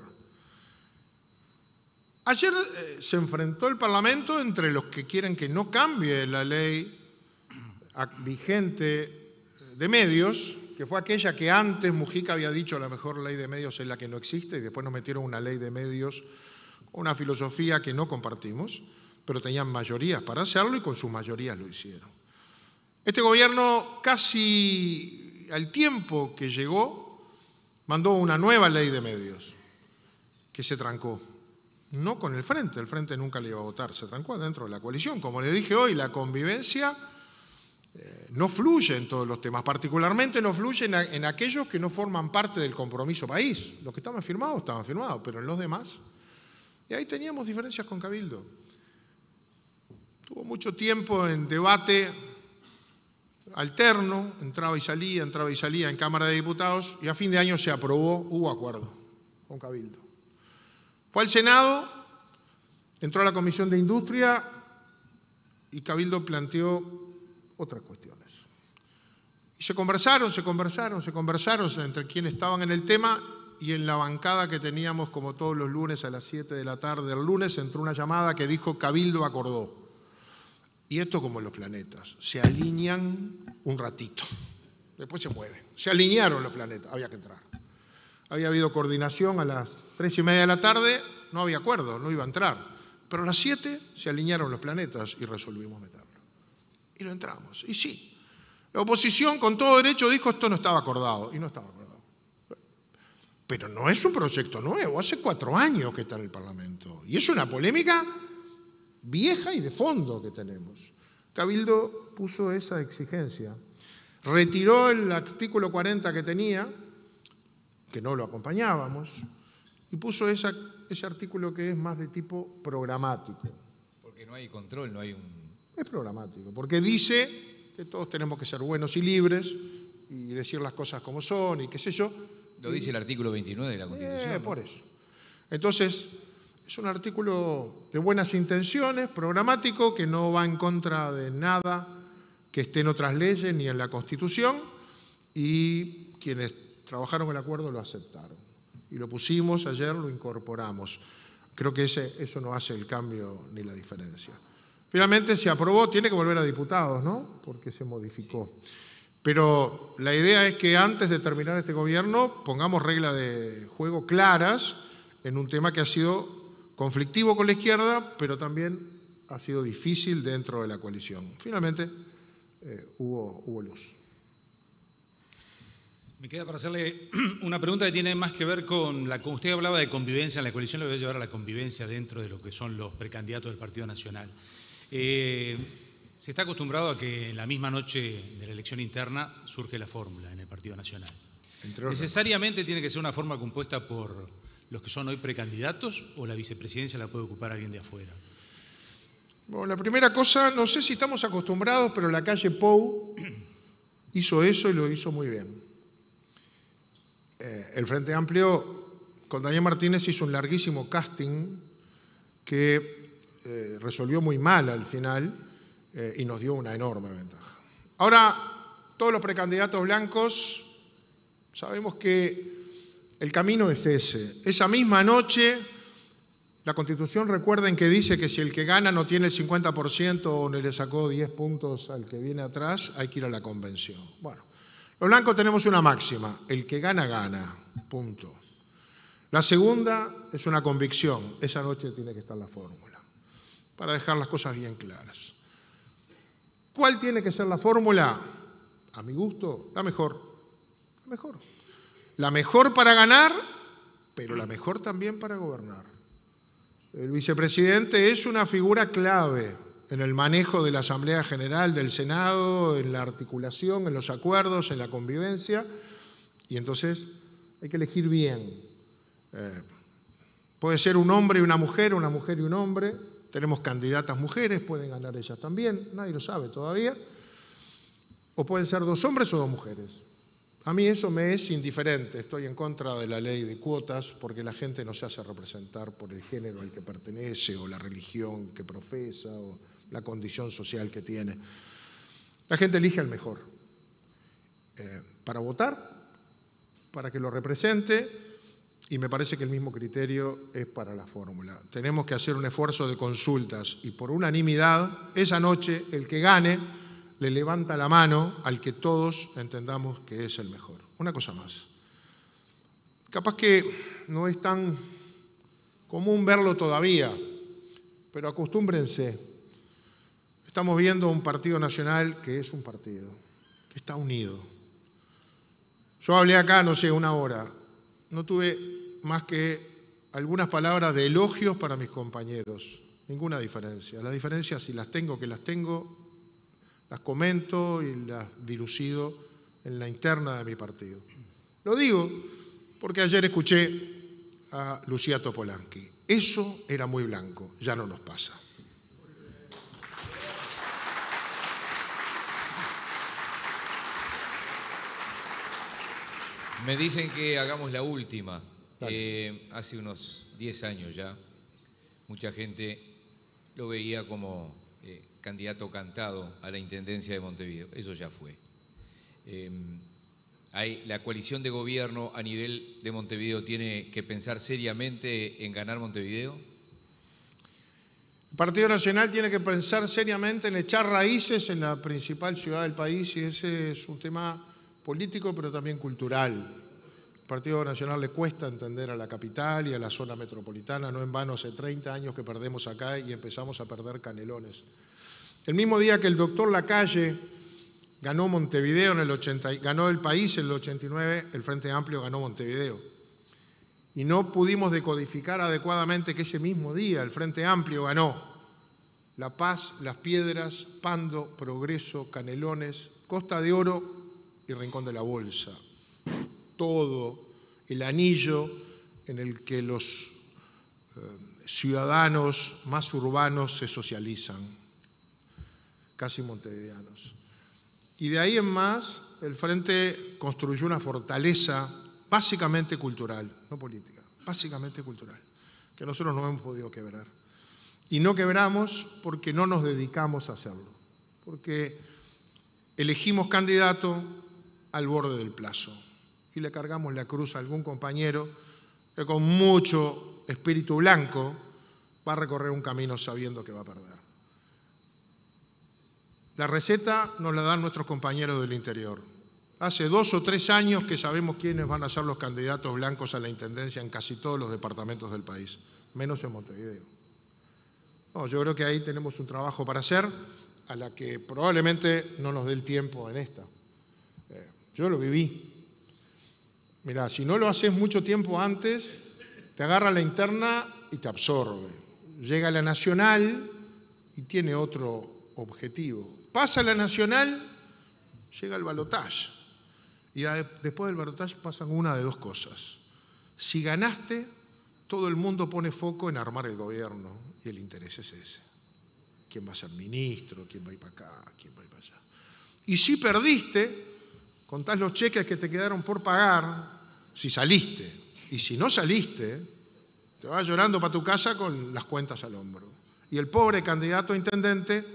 Ayer eh, se enfrentó el Parlamento entre los que quieren que no cambie la ley vigente eh, de medios, que fue aquella que antes Mujica había dicho la mejor ley de medios es la que no existe, y después nos metieron una ley de medios, una filosofía que no compartimos, pero tenían mayorías para hacerlo y con sus mayorías lo hicieron. Este gobierno casi al tiempo que llegó mandó una nueva ley de medios que se trancó no con el Frente, el Frente nunca le iba a votar, se trancó dentro de la coalición. Como le dije hoy, la convivencia eh, no fluye en todos los temas, particularmente no fluye en, en, aquellos que no forman parte del compromiso país. Los que estaban firmados, estaban firmados, pero en los demás. Y ahí teníamos diferencias con Cabildo. Tuvo mucho tiempo en debate alterno, entraba y salía, entraba y salía en Cámara de Diputados, y a fin de año se aprobó, hubo acuerdo con Cabildo. Fue al Senado, entró a la Comisión de Industria y Cabildo planteó otras cuestiones. Y se conversaron, se conversaron, se conversaron entre quienes estaban en el tema y en la bancada que teníamos como todos los lunes a las 7 de la tarde del lunes entró una llamada que dijo Cabildo acordó. Y esto como los planetas, se alinean un ratito, después se mueven. Se alinearon los planetas, había que entrar. Había habido coordinación a las tres y media de la tarde, no había acuerdo, no iba a entrar. Pero a las siete se alinearon los planetas y resolvimos meterlo. Y lo entramos. Y sí, la oposición con todo derecho dijo esto no estaba acordado. Y no estaba acordado. Pero no es un proyecto nuevo, hace cuatro años que está en el Parlamento. Y es una polémica vieja y de fondo que tenemos. Cabildo puso esa exigencia, retiró el artículo 40 que tenía, que no lo acompañábamos, y puso esa, ese artículo que es más de tipo programático. Porque no hay control, no hay un... Es programático, porque dice que todos tenemos que ser buenos y libres y decir las cosas como son y qué sé yo. Lo dice el artículo 29 de la Constitución. Eh, por eso. Entonces, es un artículo de buenas intenciones, programático, que no va en contra de nada que esté en otras leyes ni en la Constitución y quienes trabajaron el acuerdo, lo aceptaron. Y lo pusimos ayer, lo incorporamos. Creo que eso no hace el cambio ni la diferencia. Finalmente se aprobó, tiene que volver a diputados, ¿no? Porque se modificó. Pero la idea es que antes de terminar este gobierno pongamos reglas de juego claras en un tema que ha sido conflictivo con la izquierda, pero también ha sido difícil dentro de la coalición. Finalmente eh, hubo luz. Me queda para hacerle [clears throat] una pregunta que tiene más que ver con la. Usted hablaba de convivencia en la coalición, le voy a llevar a la convivencia dentro de lo que son los precandidatos del Partido Nacional. Eh, se está acostumbrado a que en la misma noche de la elección interna surge la fórmula en el Partido Nacional. ¿Necesariamente tiene que ser una forma compuesta por los que son hoy precandidatos o la vicepresidencia la puede ocupar alguien de afuera? Bueno, la primera cosa, no sé si estamos acostumbrados, pero la calle Pou [clears throat] hizo eso y lo hizo muy bien. Eh, el Frente Amplio con Daniel Martínez hizo un larguísimo casting que eh, resolvió muy mal al final eh, y nos dio una enorme ventaja. Ahora, todos los precandidatos blancos sabemos que el camino es ese. Esa misma noche, la Constitución recuerden que dice que si el que gana no tiene el 50% o no le sacó 10 puntos al que viene atrás, hay que ir a la convención. Bueno, los blancos tenemos una máxima, el que gana, gana, punto. La segunda es una convicción, esa noche tiene que estar la fórmula, para dejar las cosas bien claras. ¿Cuál tiene que ser la fórmula? A mi gusto, la mejor. La mejor. La mejor para ganar, pero la mejor también para gobernar. El vicepresidente es una figura clave en el manejo de la Asamblea General del Senado, en la articulación, en los acuerdos, en la convivencia, y entonces hay que elegir bien. Eh, puede ser un hombre y una mujer, una mujer y un hombre, tenemos candidatas mujeres, pueden ganar ellas también, nadie lo sabe todavía, o pueden ser dos hombres o dos mujeres. A mí eso me es indiferente, estoy en contra de la ley de cuotas porque la gente no se hace representar por el género al que pertenece o la religión que profesa o la condición social que tiene. La gente elige al el mejor eh, para votar, para que lo represente, y me parece que el mismo criterio es para la fórmula. Tenemos que hacer un esfuerzo de consultas y por unanimidad, esa noche el que gane le levanta la mano al que todos entendamos que es el mejor. Una cosa más. Capaz que no es tan común verlo todavía, pero acostúmbrense Estamos viendo un partido nacional que es un partido, que está unido. Yo hablé acá, no sé, una hora. No tuve más que algunas palabras de elogios para mis compañeros. Ninguna diferencia. Las diferencias, si las tengo, que las tengo, las comento y las dilucido en la interna de mi partido. Lo digo porque ayer escuché a Lucía Topolanqui. Eso era muy blanco, ya no nos pasa. Me dicen que hagamos la última. Eh, hace unos 10 años ya, mucha gente lo veía como eh, candidato cantado a la Intendencia de Montevideo. Eso ya fue. Em, la coalición de gobierno a nivel de Montevideo tiene que pensar seriamente en ganar Montevideo. El Partido Nacional tiene que pensar seriamente en echar raíces en la principal ciudad del país y ese es un tema político, pero también cultural. El Partido Nacional le cuesta entender a la capital y a la zona metropolitana, no en vano hace 30 años que perdemos acá y empezamos a perder canelones. El mismo día que el doctor Lacalle ganó Montevideo en el ganó el país en el 89, el Frente Amplio ganó Montevideo. Y no pudimos decodificar adecuadamente que ese mismo día el Frente Amplio ganó La Paz, Las Piedras, Pando, Progreso, Canelones, Costa de Oro y Rincón de la Bolsa. Todo el anillo en el que los eh, ciudadanos más urbanos se socializan, casi montevideanos. Y de ahí en más, el Frente construyó una fortaleza básicamente cultural, no política, básicamente cultural, que nosotros no hemos podido quebrar. Y no quebramos porque no nos dedicamos a hacerlo, porque elegimos candidato, al borde del plazo. Y le cargamos la cruz a algún compañero que con mucho espíritu blanco va a recorrer un camino sabiendo que va a perder. La receta nos la dan nuestros compañeros del interior. Hace dos o tres años que sabemos quiénes van a ser los candidatos blancos a la Intendencia en casi todos los departamentos del país, menos en Montevideo. yo creo que ahí tenemos un trabajo para hacer a la que probablemente no nos dé el tiempo en esta. Yo lo viví. Mira, si no lo haces mucho tiempo antes, te agarra la interna y te absorbe. Llega la nacional y tiene otro objetivo. Pasa la nacional, llega el balotaje. Y después del balotaje pasan una de dos cosas. Si ganaste, todo el mundo pone foco en armar el gobierno y el interés es ese. ¿Quién va a ser ministro? ¿Quién va a ir para acá? ¿Quién va a ir para allá? Y si perdiste, contás los cheques que te quedaron por pagar si saliste. Y si no saliste, te vas llorando para tu casa con las cuentas al hombro. Y el pobre candidato a intendente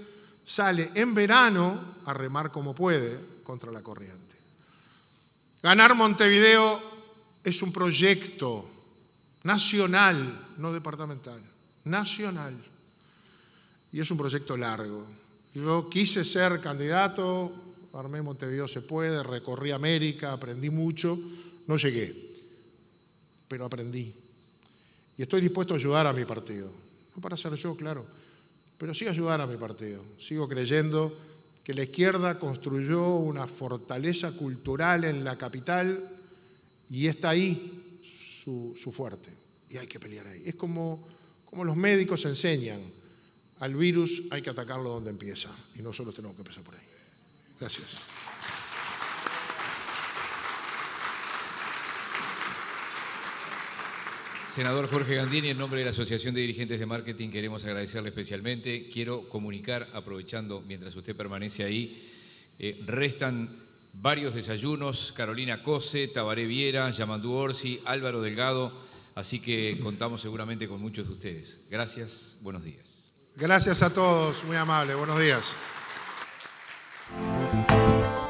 sale en verano a remar como puede contra la corriente. Ganar Montevideo es un proyecto nacional, no departamental, nacional. Y es un proyecto largo. Yo quise ser candidato armé Montevideo este se puede, recorrí América, aprendí mucho, no llegué, pero aprendí. Y estoy dispuesto a ayudar a mi partido, no para ser yo, claro, pero sí a ayudar a mi partido. Sigo creyendo que la izquierda construyó una fortaleza cultural en la capital y está ahí su, fuerte. Y hay que pelear ahí. Es como, como los médicos enseñan, al virus hay que atacarlo donde empieza y nosotros tenemos que empezar por ahí. Gracias. Senador Jorge Gandini, en nombre de la Asociación de Dirigentes de Marketing queremos agradecerle especialmente. Quiero comunicar, aprovechando mientras usted permanece ahí, eh, restan varios desayunos, Carolina Cose, Tabaré Viera, Yamandú Orsi, Álvaro Delgado, así que contamos seguramente con muchos de ustedes. Gracias, buenos días. Gracias a todos, muy amable, buenos días. Thank you.